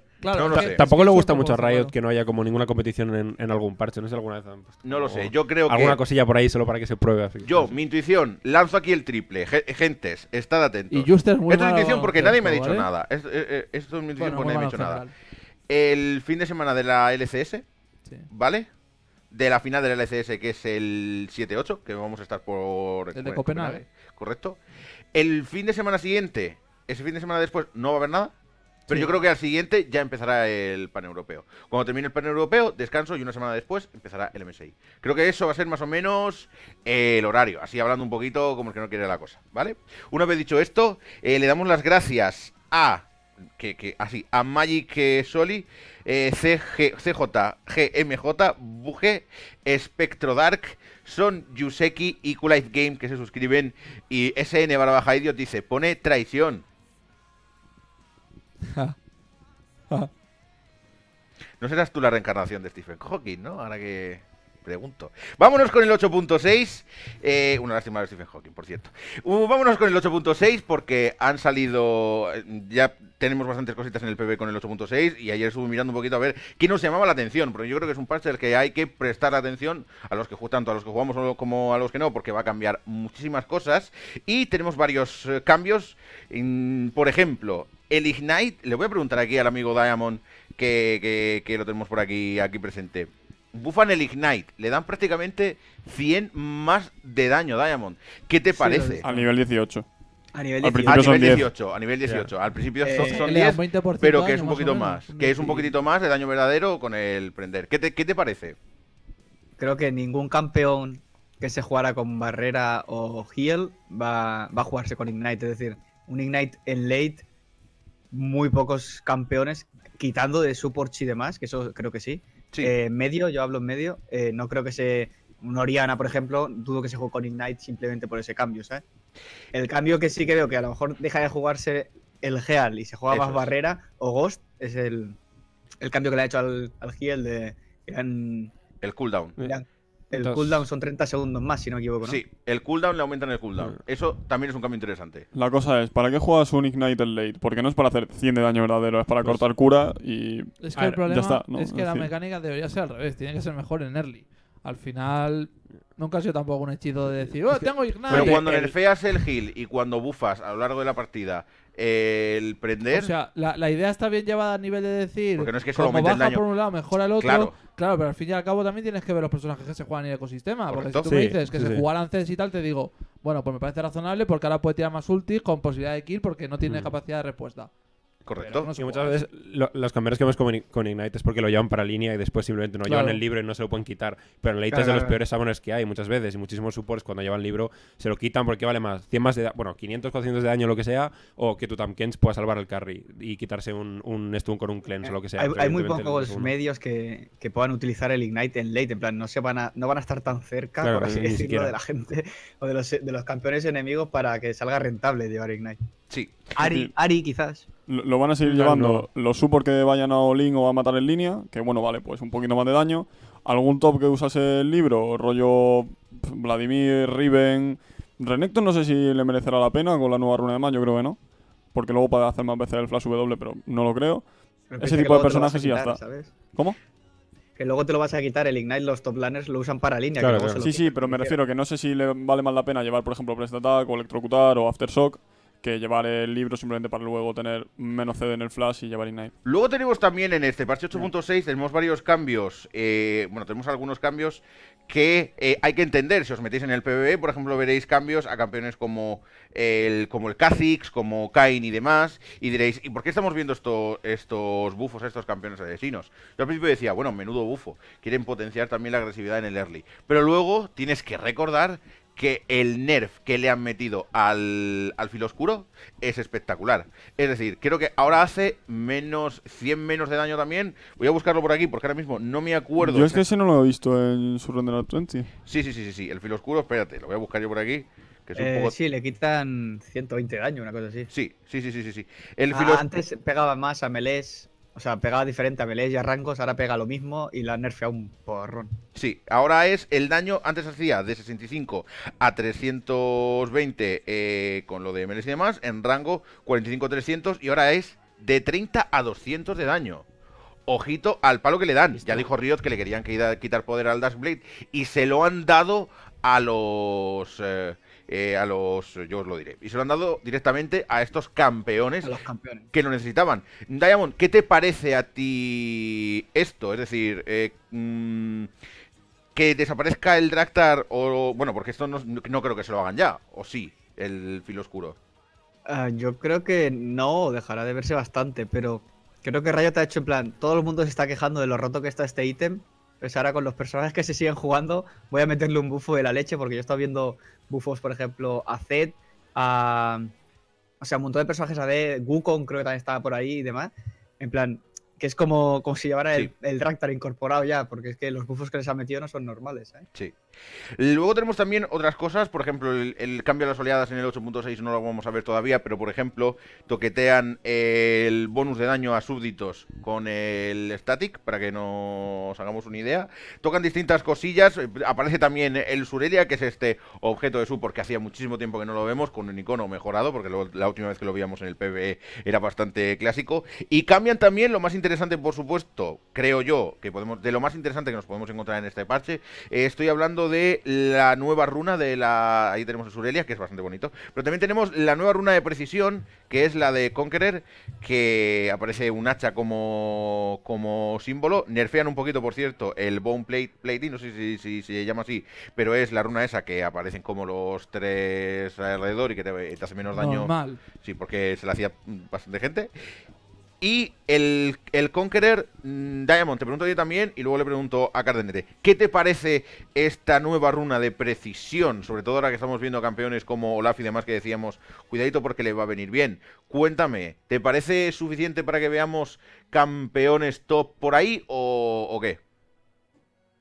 Tampoco le gusta mucho a Riot que no haya como ninguna competición en, algún parche. No sé alguna vez. no lo sé. Alguna cosilla por ahí solo para que se pruebe. Yo, mi intuición, lanzo aquí el triple. Gentes, estad atentos. Y es mi intuición porque nadie me ha dicho nada. Esto, es mi intuición porque nadie me ha dicho nada. El fin de semana de la LCS, ¿vale? de la final de la LCS, que es el 7-8, que vamos a estar por. El de Copenhague. Correcto. El fin de semana siguiente, ese fin de semana después, no va a haber nada. Pero yo creo que al siguiente ya empezará el paneuropeo. Cuando termine el paneuropeo, descanso y una semana después empezará el MSI. Creo que eso va a ser más o menos eh, el horario, así hablando un poquito como el que no quiere la cosa, ¿vale? Una vez dicho esto, eh, le damos las gracias a. Que, así, ah, a Magic eh, Soli, eh, CG, CJ, GMJ, Buge, Spectro Dark, son Yuseki y QLifeGame Game que se suscriben. Y SN barra baja idiot dice: pone traición. no serás tú la reencarnación de Stephen Hawking, ¿no? Ahora que pregunto. Vámonos con el 8.6. Eh, una lástima de Stephen Hawking, por cierto. Uh, vámonos con el 8.6 porque han salido. Eh, ya tenemos bastantes cositas en el PB con el 8.6 y ayer estuve mirando un poquito a ver qué nos llamaba la atención, porque yo creo que es un parche del que hay que prestar atención a los que tanto a los que jugamos como a los que no, porque va a cambiar muchísimas cosas y tenemos varios eh, cambios. Mm, por ejemplo, el Ignite, le voy a preguntar aquí al amigo Diamond que, que, que, lo tenemos por aquí, aquí presente bufan el Ignite, le dan prácticamente 100 más de daño Diamond. ¿Qué te parece? a nivel 18. A nivel 18. Al principio eh, son, 10, pero que es un poquito más. que es un poquitito más de daño verdadero con el prender. ¿Qué te, parece? Creo que ningún campeón que se jugara con barrera o heal va, va a jugarse con Ignite. Es decir, un Ignite en late, muy pocos campeones, quitando de support y demás, que eso creo que sí, eh, medio, yo hablo en medio. Eh, no creo que se. Un Oriana, por ejemplo, dudo que se juegue con Ignite simplemente por ese cambio, ¿sabes? El cambio que sí que veo que a lo mejor deja de jugarse el Heal y se juega más Barrera o Ghost es el, cambio que le ha hecho al, al Heal de. el cooldown. El cooldown son 30 segundos más, si no me equivoco, Sí, el cooldown le aumentan el cooldown. Mm. Eso también es un cambio interesante. La cosa es, ¿para qué juegas un Ignite en late? Porque no es para hacer 100 de daño verdadero, es para cortar cura y. Es que el problema es que la mecánica debería ser al revés, tiene que ser mejor en early. Al final, nunca ha sido tampoco un hechizo de decir, ¡oh, tengo Ignite! Pero cuando el... nerfeas el heal y cuando bufas a lo largo de la partida el prender. O sea, la, idea está bien llevada a nivel de decir. Porque no es que solo como baja por un lado, mejora el otro. Claro. claro. pero al fin y al cabo también tienes que ver los personajes que se juegan en el ecosistema. Porque si tú me dices que se sí. jugaran y tal, te digo, bueno, pues me parece razonable porque ahora puede tirar más ulti con posibilidad de kill porque no tiene mm. capacidad de respuesta. Correcto. muchas veces los cambios que vemos con, Ignite es porque lo llevan para línea y después simplemente no llevan el libro y no se lo pueden quitar. Pero en Late es de los peores sabones que hay muchas veces. Y muchísimos supports cuando llevan el libro se lo quitan porque vale más. 100 más de bueno, 500, 400 de daño, lo que sea. O que tu Tamkens pueda salvar el carry y quitarse un, stun con un cleanse o eh, lo que sea. Hay, muy pocos medios que, que, puedan utilizar el Ignite en Late. En plan, no, se van, a, no van a estar tan cerca, por así decirlo, de la gente o de los, de los campeones enemigos para que salga rentable llevar Ignite. Sí. Ari, Ari quizás. Lo, van a seguir llevando los support que vayan a Olin o a matar en línea, que bueno, vale, pues un poquito más de daño. Algún top que usase el libro, rollo Vladimir, Riven. Renekton no sé si le merecerá la pena con la nueva runa de más, yo creo que no. Porque luego puede hacer más veces el flash W, pero no lo creo. Ese tipo de personajes y ya está. ¿Cómo? que luego te lo vas a quitar, el Ignite, los top laners lo usan para línea. que sí, sí, pero me refiero que no sé si le vale más la pena llevar, por ejemplo, Prestatac o Electrocutar o Aftershock que llevar el libro simplemente para luego tener menos CD en el flash y llevar Ignite. Luego tenemos también en este parche 8.6, tenemos varios cambios, eh, bueno, tenemos algunos cambios que eh, hay que entender. Si os metéis en el PvE, por ejemplo, veréis cambios a campeones como el, como el Kha'Zix, como Kain y demás, y diréis, ¿y por qué estamos viendo esto, estos bufos, estos campeones asesinos? Yo al principio decía, bueno, menudo bufo, quieren potenciar también la agresividad en el early. Pero luego tienes que recordar que el nerf que le han metido al, filo oscuro es espectacular. Es decir, creo que ahora hace menos 100 menos de daño también. Voy a buscarlo por aquí porque ahora mismo no me acuerdo. Yo es que ese no lo he visto en su Render 20. Sí, sí, sí, sí, El filo oscuro, espérate, lo voy a buscar yo por aquí. Eh, sí, le quitan 120 de daño, una cosa así. Sí, sí, sí, sí, sí. El ah, Antes pegaba más a melés o sea, pegaba diferente a melee y a rangos, ahora pega lo mismo y la nerfea un porrón. Sí, ahora es el daño, antes hacía de 65 a 320 eh, con lo de melee y demás, en rango 45-300 y ahora es de 30 a 200 de daño. Ojito al palo que le dan. Ya dijo Riot que le querían quitar poder al Dashblade y se lo han dado a los... Eh, eh, a los, yo os lo diré, y se lo han dado directamente a estos campeones, que lo necesitaban. Diamond, ¿qué te parece a ti esto? Es decir, eh, mm, que desaparezca el Draktar o, bueno, porque esto no, creo que se lo hagan ya, o sí, el filo oscuro. Ah, yo creo que no, dejará de verse bastante, pero creo que Rayo te ha hecho en plan, todo el mundo se está quejando de lo roto que está este ítem pues ahora con los personajes que se siguen jugando, voy a meterle un bufo de la leche, porque yo he viendo bufos, por ejemplo, a Zed, a. O sea, un montón de personajes a AD, Wukong creo que también estaba por ahí y demás. En plan, que es como, si llevara el, el incorporado ya, porque es que los bufos que les ha metido no son normales, ¿eh? Sí. Luego tenemos también otras cosas, por ejemplo, el, cambio a las oleadas en el 8.6 no lo vamos a ver todavía, pero por ejemplo, toquetean el bonus de daño a súbditos con el static, para que nos hagamos una idea. Tocan distintas cosillas, eh, aparece también el Surelia, que es este objeto de su Porque hacía muchísimo tiempo que no lo vemos, con un icono mejorado, porque la última vez que lo veíamos en el PvE era bastante clásico. Y cambian también lo más interesante, por supuesto, creo yo, que podemos, de lo más interesante que nos podemos encontrar en este parche, eh, estoy hablando de la nueva runa de la... Ahí tenemos el Surelia, que es bastante bonito. Pero también tenemos la nueva runa de precisión, que es la de Conqueror, que aparece un hacha como, como símbolo. Nerfean un poquito, por cierto, el Bone Plate, Plating, no sé si, se llama así, pero es la runa esa que aparecen como los tres alrededor y que te, hace menos daño. Sí, porque se la hacía bastante gente. Y el, el Conqueror, mm, Diamond, te pregunto yo también y luego le pregunto a Cardenete. ¿Qué te parece esta nueva runa de precisión? Sobre todo ahora que estamos viendo campeones como Olaf y demás que decíamos, cuidadito porque le va a venir bien. Cuéntame, ¿te parece suficiente para que veamos campeones top por ahí o, qué?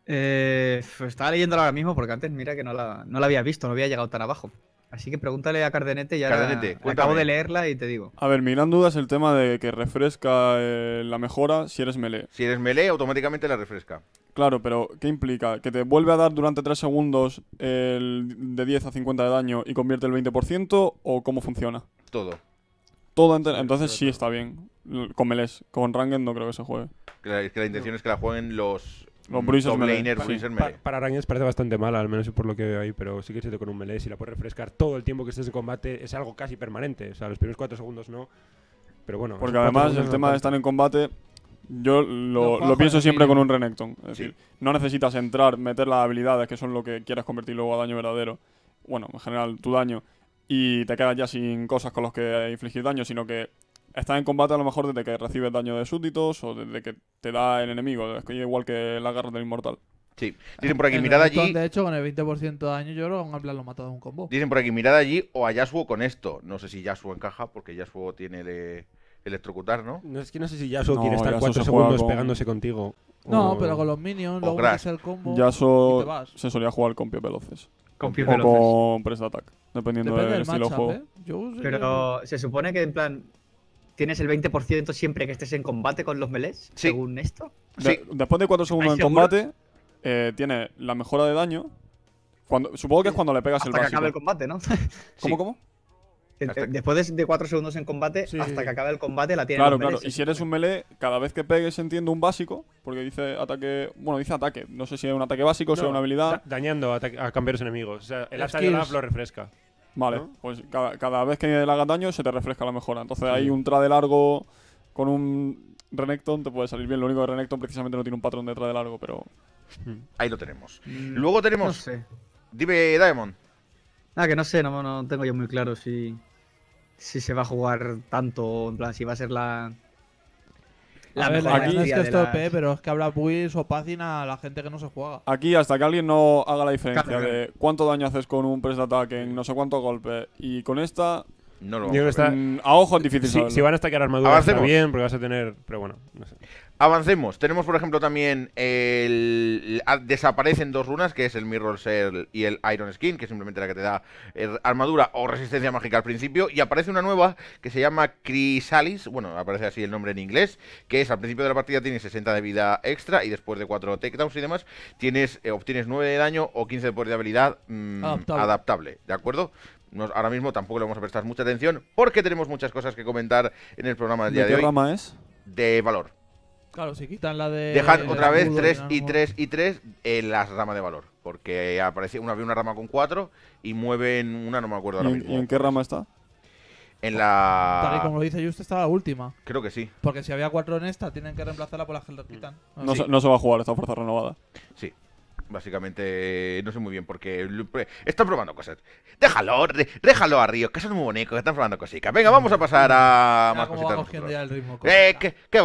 Eh, estaba leyendo ahora mismo porque antes mira que no no la había visto, no había llegado tan abajo. Así que pregúntale a Cardenete, ya Cardenete, acabo de leerla y te digo. A ver, mi gran duda es el tema de que refresca eh, la mejora si eres melee. Si eres melee, automáticamente la refresca. Claro, pero ¿qué implica? ¿Que te vuelve a dar durante 3 segundos de 10 a 50 de daño y convierte el 20%? ¿O cómo funciona? Todo. Todo entonces sí está bien. Con melees. con Ranged no creo que se juegue. que la intención es que la jueguen los para arañas parece bastante mala, al menos por lo que veo ahí, pero sí que se te con un melee, si la puedes refrescar todo el tiempo que estés en combate, es algo casi permanente. O sea, los primeros 4 segundos no. Pero bueno. Porque además el tema de estar en combate, yo lo, pienso siempre con un Renekton. Es decir, no necesitas entrar, meter las habilidades, que son lo que quieres convertir luego a daño verdadero. Bueno, en general, tu daño. Y te quedas ya sin cosas con las que infligir daño, sino que estás en combate a lo mejor desde que recibes daño de súbditos o desde que te da el enemigo, igual que la garra del inmortal. Sí, dicen por aquí, mirad allí. De hecho, con el 20% de daño, yo lo, en plan, lo mato de un combo. Dicen por aquí, mirad allí o a Yasuo con esto. No sé si Yasuo encaja, porque Yasuo tiene el electrocutar, ¿no? ¿no? Es que no sé si Yasuo quiere estar 4 segundos pegándose contigo. No, pero con los minions, luego es el combo. Yasuo se solía jugar con pie veloces. Con pie veloces. O con press attack, dependiendo del, estilo de juego. ¿eh? pero se supone que en plan ¿Tienes el 20% siempre que estés en combate con los melees? Según esto. después de 4 segundos en combate, eh, tiene la mejora de daño. Cuando, supongo que es cuando le pegas el básico. que acabe el combate, ¿no? ¿Cómo, cómo? Después de 4 segundos en combate, hasta que acabe el combate, la tienes. Claro, claro. Y si eres un melee, cada vez que pegues, entiendo un básico, porque dice ataque. Bueno, dice ataque. No sé si es un ataque básico, o sea una habilidad. Dañando a, cambiar enemigos. O sea, el ataque lo refresca. Vale, pues cada, vez que le hagas daño se te refresca la mejora. Entonces hay un trade largo con un Renekton te puede salir bien. Lo único de Renekton precisamente no tiene un patrón de trade largo, pero... Hmm. Ahí lo tenemos. Mm, Luego tenemos... No sé. Dime, Diamond. Nada, ah, que no sé, no, no tengo yo muy claro si, si se va a jugar tanto, en plan, si va a ser la, la verdad es que esto es tope, eh, pero es que habla buis o página a la gente que no se juega. Aquí, hasta que alguien no haga la diferencia de cuánto daño haces con un press de ataque en no sé cuánto golpe y con esta. No lo mm, a, ojo es difícil. si van a estacar armaduras, está bien, porque vas a tener. Pero bueno, no sé. Avancemos. Tenemos, por ejemplo, también el... Desaparecen dos runas, que es el Mirror Shell y el Iron Skin, que es simplemente la que te da eh, armadura o resistencia mágica al principio. Y aparece una nueva que se llama Chrysalis, bueno, aparece así el nombre en inglés, que es al principio de la partida tienes 60 de vida extra y después de 4 takedowns y demás, tienes, eh, obtienes 9 de daño o 15 de poder de habilidad mm, adaptable. ¿de acuerdo? ahora mismo tampoco le vamos a prestar mucha atención porque tenemos muchas cosas que comentar en el programa del día de, hoy. es? De valor. Claro, si quitan la de. Dejan otra vez 3 y 3 y 3 en las ramas de valor. Porque aparece una, había una rama con 4 y mueven una, no me acuerdo ahora ¿Y, mismo. en qué rama está? En la. Tal y como lo dice Just, está la última. Creo que sí. Porque si había 4 en esta, tienen que reemplazarla por la que mm. Titan. quitan. No, no se va a jugar esta fuerza renovada. Sí. Básicamente, eh, no sé muy bien porque están probando cosas. Déjalo, déjalo a Río, que son muy bonitos, que están probando cositas. Venga, vamos a pasar a más cositas. eh, qué, qué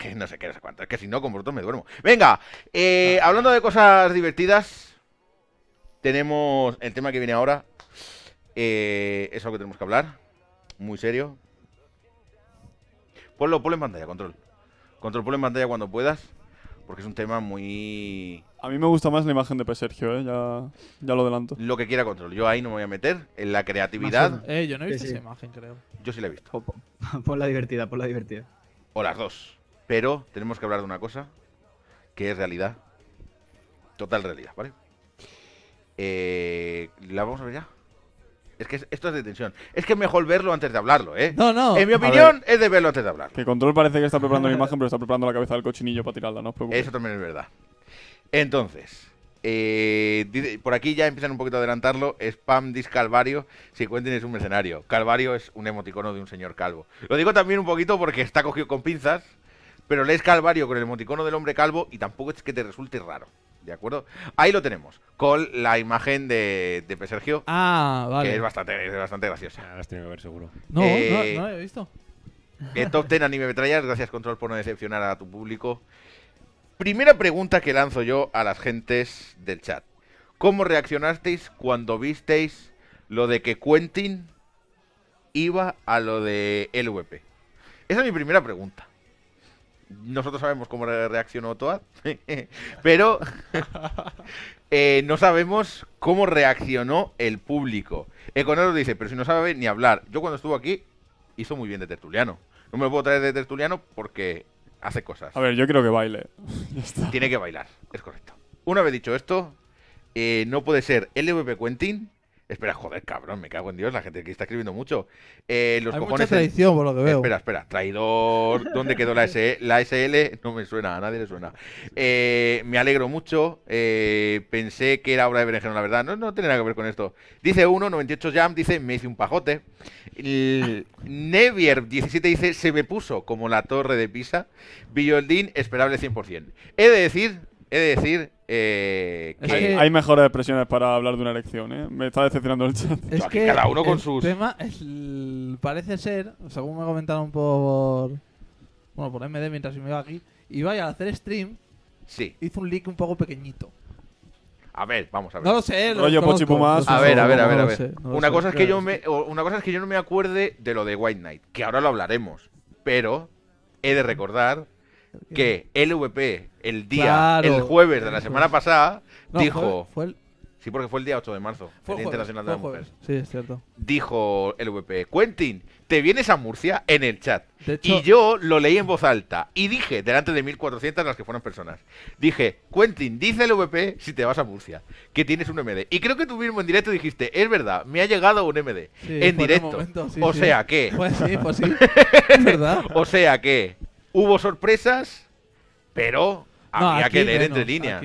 que, no sé qué, que si no, con vosotros me duermo. Venga, eh, hablando de cosas divertidas, tenemos el tema que viene ahora. Eh, es algo que tenemos que hablar. Muy serio. Ponlo, ponlo en pantalla, control. Control, ponlo en pantalla cuando puedas porque es un tema muy... A mí me gusta más la imagen de P. Sergio, ¿eh? ya, ya lo adelanto. Lo que quiera control. Yo ahí no me voy a meter. En la creatividad... Eh, yo no he visto esa imagen, creo. Yo sí la he visto. por la divertida, por la divertida. O las dos. Pero tenemos que hablar de una cosa que es realidad. Total realidad, ¿vale? Eh, ¿La vamos a ver ya? Es que esto es de tensión. Es que mejor verlo antes de hablarlo, ¿eh? No, no. En mi opinión, es de verlo antes de hablar. Que Control parece que está preparando la imagen, pero está preparando la cabeza del cochinillo para tirarla, no Eso también es verdad. Entonces, eh, por aquí ya empiezan un poquito a adelantarlo. Spam dis Calvario. Si Quentin es un mercenario. Calvario es un emoticono de un señor calvo. Lo digo también un poquito porque está cogido con pinzas. Pero lees Calvario con el emoticono del hombre calvo y tampoco es que te resulte raro. ¿De acuerdo? Ahí lo tenemos, con la imagen de, de Sergio. Ah, vale. Que es bastante, es bastante graciosa. que ver seguro. No, no, eh, no, la he visto. Eh, top 10 anime metrallas, gracias Control por no decepcionar a tu público. Primera pregunta que lanzo yo a las gentes del chat. ¿Cómo reaccionasteis cuando visteis lo de que Quentin iba a lo de LVP? Esa es mi primera pregunta nosotros sabemos cómo reaccionó Toad, pero eh, no sabemos cómo reaccionó el público. Econero dice, pero si no sabe ni hablar. Yo cuando estuvo aquí hizo muy bien de tertuliano. No me lo puedo traer de tertuliano porque hace cosas. A ver, yo creo que baile. Tiene que bailar, es correcto. Una vez dicho esto, eh, no puede ser LVP Quentin Espera, joder, cabrón, me cago en Dios, la gente que está escribiendo mucho. Eh, los cojones. por Espera, espera, traidor. ¿Dónde quedó la SL? E? La SL no me suena, a nadie le suena. Eh, me alegro mucho. Eh, pensé que era obra de Berenjero, la verdad. No, no tiene nada que ver con esto. Dice 1, 98 Jam, dice, me hice un pajote. El... 17 dice, se me puso como la torre de Pisa. Villoldín, esperable 100%. He de decir, he de decir eh, hay, mejores expresiones para hablar de una elección, ¿eh? Me está decepcionando el chat. cada uno con el Tema, parece ser, según me comentaron por. Bueno, por MD mientras me iba aquí. Iba a hacer stream. Sí. Hizo un leak un poco pequeñito. A ver, vamos a ver. No lo sé, lo A ver, a ver, a ver, a ver. una cosa es que yo no me acuerde de lo de White Knight, que ahora lo hablaremos. Pero he de recordar que el VP el día, el jueves de la semana pasada, dijo... Sí, porque fue el día 8 de marzo, fue el Internacional de la Mujer. Sí, es cierto. Dijo el VP, Quentin, ¿te vienes a Murcia? En el chat. y yo lo leí en voz alta y dije, delante de 1.400 las que fueron personas, dije, Quentin, dice el VP si te vas a Murcia, que tienes un MD. Y creo que tú mismo en directo dijiste, es verdad, me ha llegado un MD. en directo. o sea que... Pues sí, pues sí. es verdad. o sea que... Hubo sorpresas, pero había que leer entre líneas.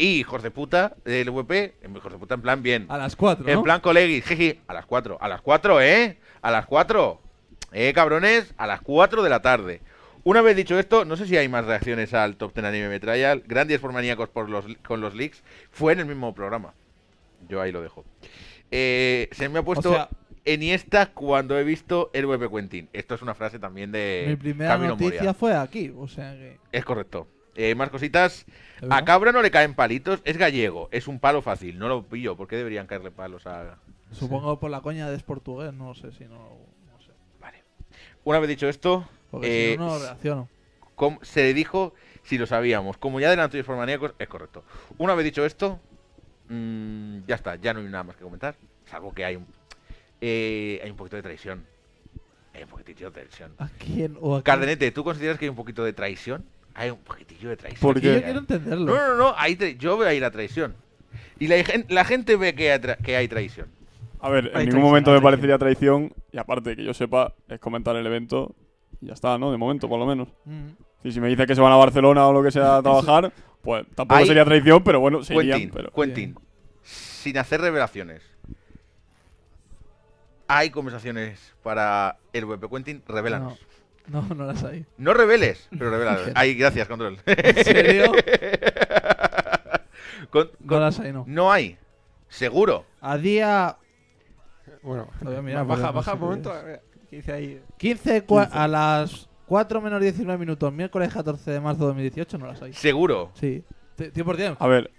Y hijos puta del VP, hijos de puta en plan bien. A las 4. En plan colegis, jeje, a las 4. A las 4, ¿eh? A las 4. Eh, cabrones, a las 4 de la tarde. Una vez dicho esto, no sé si hay más reacciones al Top Ten Anime Metralla. Grandes por maníacos por los, con los leaks. Fue en el mismo programa. Yo ahí lo dejo. Eh, se me ha puesto. Eniesta cuando he visto el web de Quentin. Esto es una frase también de. Mi primera noticia fue aquí, o sea Es correcto. Eh, más cositas. A Cabra no le caen palitos, es gallego, es un palo fácil, no lo pillo. ¿Por qué deberían caerle palos a.? Supongo por la coña de es portugués, no sé si no. Vale. Una vez dicho esto. Porque si no, eh, reacciono. Se le dijo si lo sabíamos. Como ya adelantó y maníacos, es correcto. Una vez dicho esto, mm, ya está, ya no hay nada más que comentar. Salvo que hay un eh, hay un poquito de traición. Hay un poquitillo de traición. ¿A quién? O a Cardenete, ¿tú consideras que hay un poquito de traición? Hay un poquitillo de traición. yo quiero entenderlo. No, no, no, yo veo ahí la traición. Y la, la gente ve que hay, que hay traición. A ver, en ningún momento me parecería traición. Y aparte, que yo sepa, es comentar el evento. Y ya está, ¿no? De momento, por lo menos. Y mm. si me dice que se van a Barcelona o lo que sea a trabajar, pues tampoco sería traición, pero bueno, sería Quentin, sin hacer revelaciones hay conversaciones para el VP Quentin, revelanos. No, no, las hay. No reveles, pero revela. Ay, gracias, control. ¿En serio? no las hay, no. No hay. Seguro. A día. Bueno, mirar, baja, baja un momento. Eh, ¿Qué 15, a las 4 menos 19 minutos, miércoles 14 de marzo de 2018, no las hay. ¿Seguro? Sí. 100%. A ver.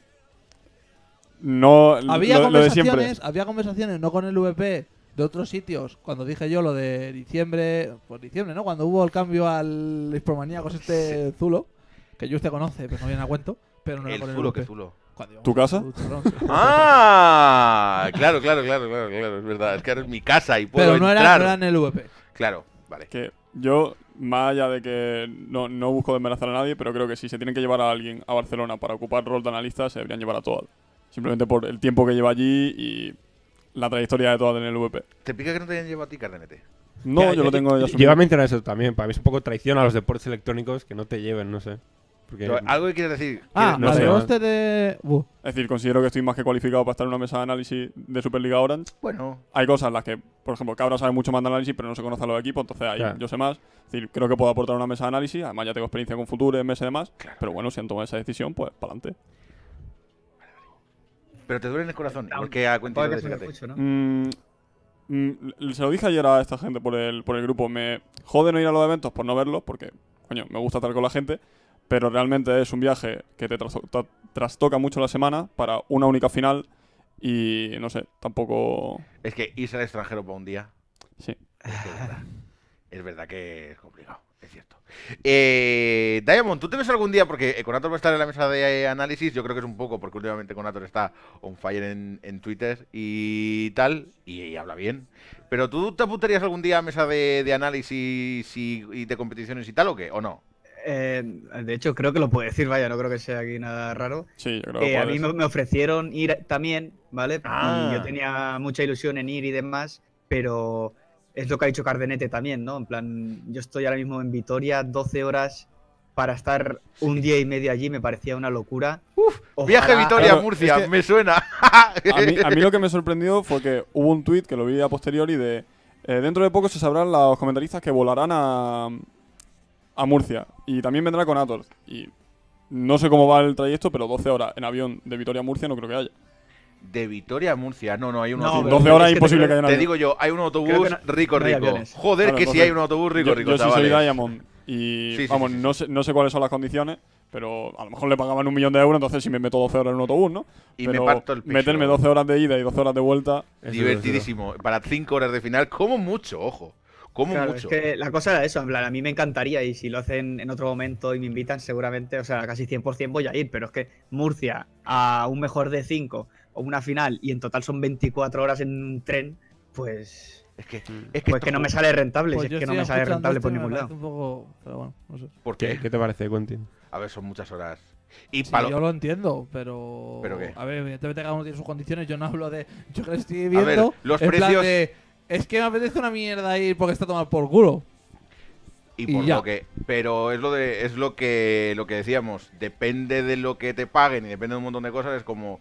No. Había conversaciones, había conversaciones, no con el VP, de otros sitios, cuando dije yo lo de diciembre, pues diciembre, ¿no? Cuando hubo el cambio al con este Zulo, que yo usted conoce, pero no bien a cuento, pero no el Zulo, que Zulo. ¿Tu casa? ah, claro, claro, claro, claro, es verdad. Es que ahora mi casa y puedo Pero no entrar. Era, no era en el VP. Claro, vale. Que yo, más allá de que no, no busco desmenazar a nadie, pero creo que si se tienen que llevar a alguien a Barcelona para ocupar rol de analista, se deberían llevar a todo. Simplemente por el tiempo que lleva allí y la trayectoria de toda en el VP. ¿Te pica que no te hayan llevado a ti No, yo, lo tengo. Yo a eso también. Para mí es un poco traición a los deportes electrónicos que no te lleven, no sé. Algo que quieres decir. Ah, no sé. Uh. Es decir, considero que estoy más que cualificado para estar en una mesa de análisis de Superliga Orange. Bueno. Hay cosas en las que, por ejemplo, Cabra sabe mucho más de análisis, pero no se conoce a los equipos, entonces ahí yo sé más. Es decir, creo que puedo aportar una mesa de análisis. Además, ya tengo experiencia con Futures, meses y demás. Pero bueno, si han tomado esa decisión, pues para adelante. Pero te duele en el corazón, porque a cuenta de se, mm, mm, se lo dije ayer a esta gente por el, por el grupo. Me jode no ir a los eventos por no verlos, porque, coño, me gusta estar con la gente. Pero realmente es un viaje que te, trastoca mucho la semana para una única final. Y no sé, tampoco. Es que irse al extranjero por un día. Sí. es verdad que es complicado. Eh, Diamond, ¿tú te ves algún día? Porque eh, Conator va a estar en la mesa de análisis, yo creo que es un poco, porque últimamente Conator está on fire en, en Twitter y tal, y, habla bien. Pero ¿tú te apuntarías algún día a mesa de, análisis y, de competiciones y tal o qué? ¿O no? Eh, de hecho, creo que lo puedo decir, vaya, no creo que sea aquí nada raro. Sí, yo creo a mí me, ofrecieron ir también, ¿vale? yo ah. tenía mucha ilusión en ir y demás, pero es lo que ha dicho Cardenete también, ¿no? En plan, yo estoy ahora mismo en Vitoria, 12 horas para estar un día y medio allí me parecía una locura. Uf, Viaje Vitoria Murcia, me suena. a, mí, lo que me sorprendió fue que hubo un tweet que lo vi a posteriori de. Eh, dentro de poco se sabrán los comentaristas que volarán a. a Murcia. Y también vendrá con Ator. Y no sé cómo va el trayecto, pero 12 horas en avión de Vitoria a Murcia no creo que haya de Vitoria a Murcia. No, no, hay un autobús. 12 horas es imposible que haya nadie. Te digo yo, hay un autobús rico, rico. Joder, que si hay un autobús rico, rico, Yo sí soy Diamond y, vamos, No, sé, no sé cuáles son las condiciones, pero a lo mejor le pagaban un millón de euros, entonces si me meto 12 horas en un autobús, ¿no? Y me parto el pecho. Meterme 12 horas de ida y 12 horas de vuelta. Divertidísimo. Para 5 horas de final, como mucho, ojo. Como mucho. Es que la cosa era eso, en a mí me encantaría y si lo hacen en otro momento y me invitan, seguramente, o sea, casi 100% voy a ir, pero es que Murcia a un mejor de 5 o una final y en total son 24 horas en un tren, pues. Es que, mm. es pues que, no me sale rentable, pues es que no me sale rentable por ningún lado. pero bueno, no sé. ¿Por qué? ¿Qué? te parece, Quentin? A ver, son muchas horas. Y yo lo entiendo, pero. A ver, evidentemente cada uno tiene sus condiciones. Yo no hablo de. Yo que estoy viendo. A ver, los precios. De, es que me apetece una mierda ir porque está tomado por culo. Y, por lo que. Pero es lo de. Es lo que. Lo que decíamos. Depende de lo que te paguen y depende de un montón de cosas. Es como.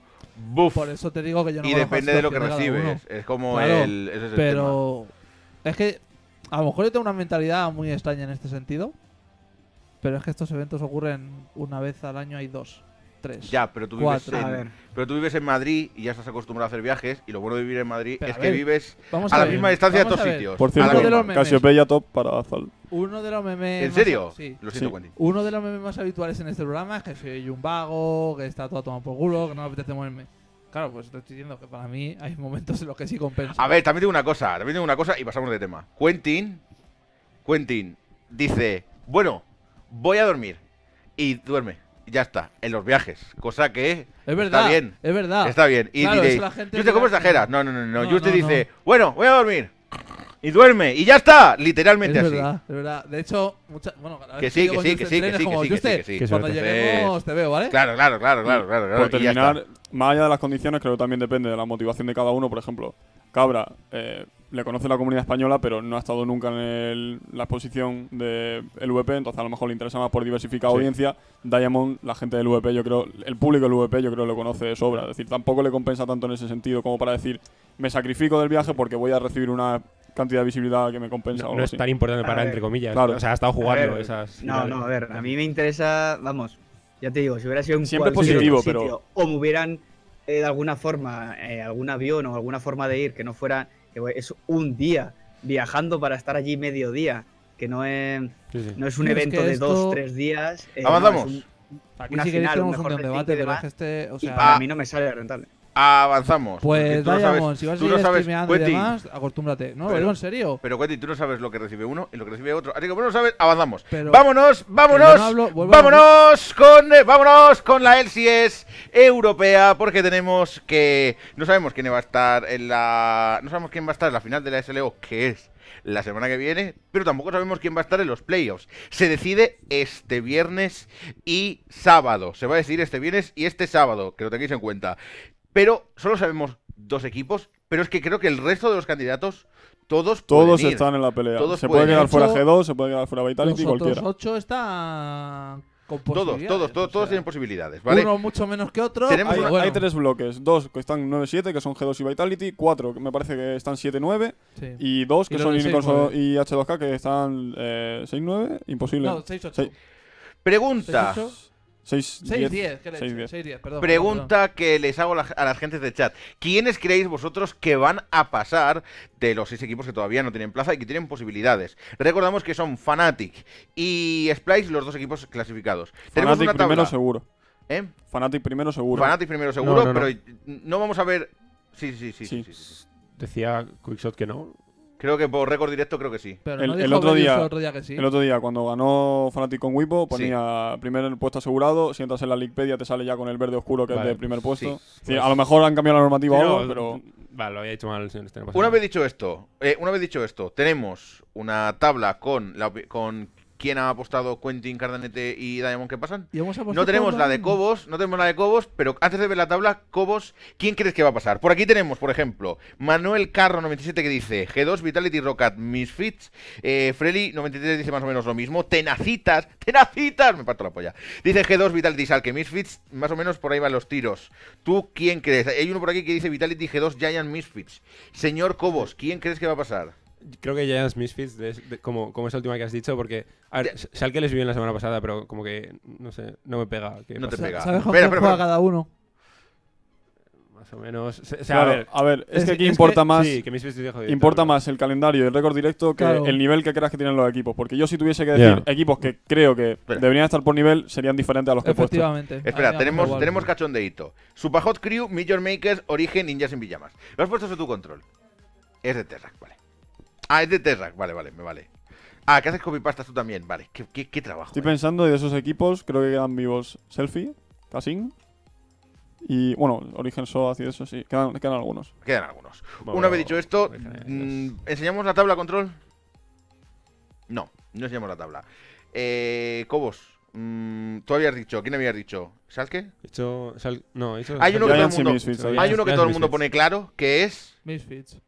Buf, eso te digo que Y depende de lo que recibes. Es como el. pero. Es que. A lo mejor yo tengo una mentalidad muy extraña en este sentido. Pero es que estos eventos ocurren una vez al año, hay dos. Ya, pero tú, vives en, pero tú vives en Madrid y ya estás acostumbrado a hacer viajes. Y lo bueno de vivir en Madrid es que vives a, la misma distancia de sitios. Por cierto, casi top para Zal. Uno de los memes. ¿En serio? Uno de los memes más habituales en este programa es que soy un vago, que está todo tomado por culo, que no me apetece moverme. Claro, pues te estoy diciendo que para mí hay momentos en los que sí compensa. A ver, también tengo una cosa, también tengo una cosa y pasamos de tema. Quentin, Quentin dice, bueno, voy a dormir. Y duerme ya está, en los viajes. Cosa que es verdad, está bien. Es verdad. Está bien. Y claro, diréis, ¿Yuste, cómo exagera? No, no, no, no. no dice, bueno, voy a dormir. Y duerme, y ya está, literalmente así. es verdad. De hecho, mucha, bueno, que, sí, que, sí, que, sí, que sí, que sí, Cuando lleguemos te veo, ¿vale? Claro, claro, claro, claro, claro. claro Por terminar, más allá de las condiciones, creo que también depende de la motivación de cada uno, por ejemplo. Cabra, eh, le conoce la comunidad española, pero no ha estado nunca en la exposición del VP, entonces a lo mejor le interesa más por diversificar audiencia. Diamond, la gente del VP, yo creo, el público del VP, yo creo lo conoce de sobra. Es decir, tampoco le compensa tanto en ese sentido como para decir, me sacrifico del viaje porque voy a recibir una cantidad de visibilidad que me compensa. No, o no es tan importante para, entre comillas. Claro. O sea, ha estado jugando esas. No, no, a ver, a mí me interesa, vamos, ya te digo, si hubiera sido un Siempre positivo, sitio, O me hubieran eh, de alguna forma, eh, algún avión o alguna forma de ir que no fuera es un día viajando para estar allí mediodía, que no es, No es un evento de dos, tres días. Eh, Avanzamos. una sí que final, un debate, pero este. O sea, y para mí no me sale rentable. Avanzamos. Pues tú no sabes, si vas a no sabes, acostúmbrate. No, en serio. Pero Quentin, tú no sabes lo que recibe uno y lo que recibe otro. Así que bueno, no sabes, avanzamos. vámonos, vámonos, vámonos con eh, vámonos con la LCS europea porque tenemos que no sabemos quién va a estar en la no sabemos quién va a estar en la final de la SLO que es la semana que viene, pero tampoco sabemos quién va a estar en los playoffs. Se decide este viernes y sábado. Se va a decidir este viernes y este sábado, que lo tengáis en cuenta. Pero solo sabemos dos equipos, pero es que creo que el resto de los candidatos, todos Todos están en la pelea. se puede quedar fuera G2, se puede quedar fuera Vitality, cualquiera. ocho está todos, todos, todos, tienen posibilidades, ¿vale? Uno mucho menos que otro. hay, tres bloques, dos que están 9-7, que son G2 y Vitality, cuatro que me parece que están 7-9, y dos que son Unicorns y H2K que están eh, 6-9, imposible. No, 6-8. Pregunta. 6-10. 6-10, perdón. Pregunta que les hago a las gentes de chat. ¿Quiénes creéis vosotros que van a pasar de los seis equipos que todavía no tienen plaza y que tienen posibilidades? Recordamos que son fanatic y Splice los dos equipos clasificados. Fanatic primero seguro. ¿Eh? Fnatic primero seguro. Fnatic primero seguro, pero mm, no vamos a ver... sí. sí, sí, sí, sí Decía Quickshot que no. Creo que por récord directo creo que sí. el, otro, día, el otro día que sí. El otro día, cuando ganó Fnatic con Wipo, ponía primer puesto asegurado. Si entras en la Ligpedia te sale ya con el verde oscuro que es de primer puesto. a lo mejor han cambiado la normativa o pero... Vale, lo había dicho mal el señor este Una vez dicho esto, eh, una vez dicho esto, tenemos una tabla con, la, con quién ha apostado Quentin, Cardanete y Diamond ¿Qué pasan. no tenemos la de Cobos, no tenemos la de Cobos, pero antes de ver la tabla, Cobos, ¿quién crees que va a pasar? Por aquí tenemos, por ejemplo, Manuel Carro 97 que dice G2, Vitality Rocket, Misfits, eh, 93 dice más o menos lo mismo, Tenacitas, Tenacitas, me parto la polla. Dice G2, Vitality Salke, Misfits, más o menos por ahí van los tiros. ¿Tú quién crees? Hay uno por aquí que dice Vitality G2 Giant Misfits. Señor Cobos, ¿quién crees que va a pasar? Creo que Giants Misfits, de, como, es esa última que has dicho, porque. A ver, que les vi en la semana pasada, pero como que. No sé, no me pega. no te pega. ¿Sabes juega cada uno? Más o menos. a, ver, es, que aquí importa más. importa más el calendario y el récord directo que el nivel que creas que tienen los equipos. Porque yo, si tuviese que decir equipos que creo que deberían estar por nivel, serían diferentes a los que he puesto. Efectivamente. Espera, tenemos, tenemos cachondeito. superhot Crew, Major Makers, Origen, Ninjas en Villamas. Lo has puesto a tu control. Es de Terra, vale. Ah, es de Terra. Vale, vale, me vale. Ah, que haces copypastas tú también. Vale, qué, trabajo. Estoy eh. pensando de esos equipos, creo que quedan vivos Selfie, Casin. Y bueno, Origen Soaz y eso, sí. Quedan, algunos. Quedan algunos. Una vez dicho esto, mm, ¿enseñamos la tabla control? No, no enseñamos la tabla. Eh, Cobos, mm, tú habías dicho, ¿quién habías dicho? ¿Salke? Hecho, sal, no, hecho, hay que, el, mundo, hay uno que todo el mundo pone claro, que es... Misfits.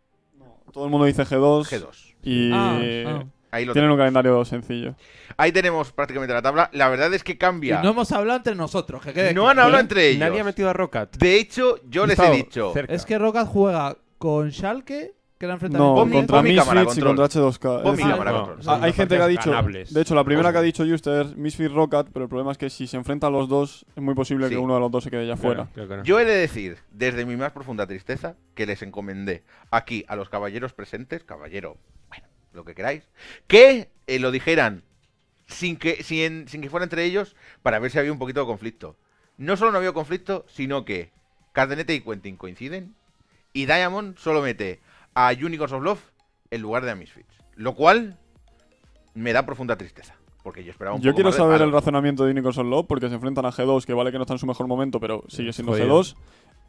Todo el mundo dice G2. G2. Y. Ah, ah. Ahí lo Tienen un calendario sencillo. Ahí tenemos prácticamente la tabla. La verdad es que cambia. no hemos hablado entre nosotros. Que no han hablado entre ellos. Nadie ha metido a Rocket. De hecho, yo les he dicho. Es que Rocket juega con Schalke, que No, contra Misfits y contra H2K. Hay gente que ha dicho. De hecho, la primera que ha dicho Juster es Misfit Rocket, pero el problema es que si se enfrentan los dos, es muy posible que uno de los dos se quede ya fuera. Yo he de decir, desde mi más profunda tristeza, que les encomendé aquí a los caballeros presentes, caballero, bueno, lo que queráis, que eh, lo dijeran sin que, sin, sin que fuera entre ellos para ver si había un poquito de conflicto. No solo no había conflicto, sino que Cardenete y Quentin coinciden y Diamond solo mete a Unicorns of Love en lugar de a Misfits. Lo cual me da profunda tristeza. Porque yo esperaba Yo quiero saber el razonamiento de Unicorns of Love porque se enfrentan a G2, que vale que no está en su mejor momento, pero sigue siendo G2.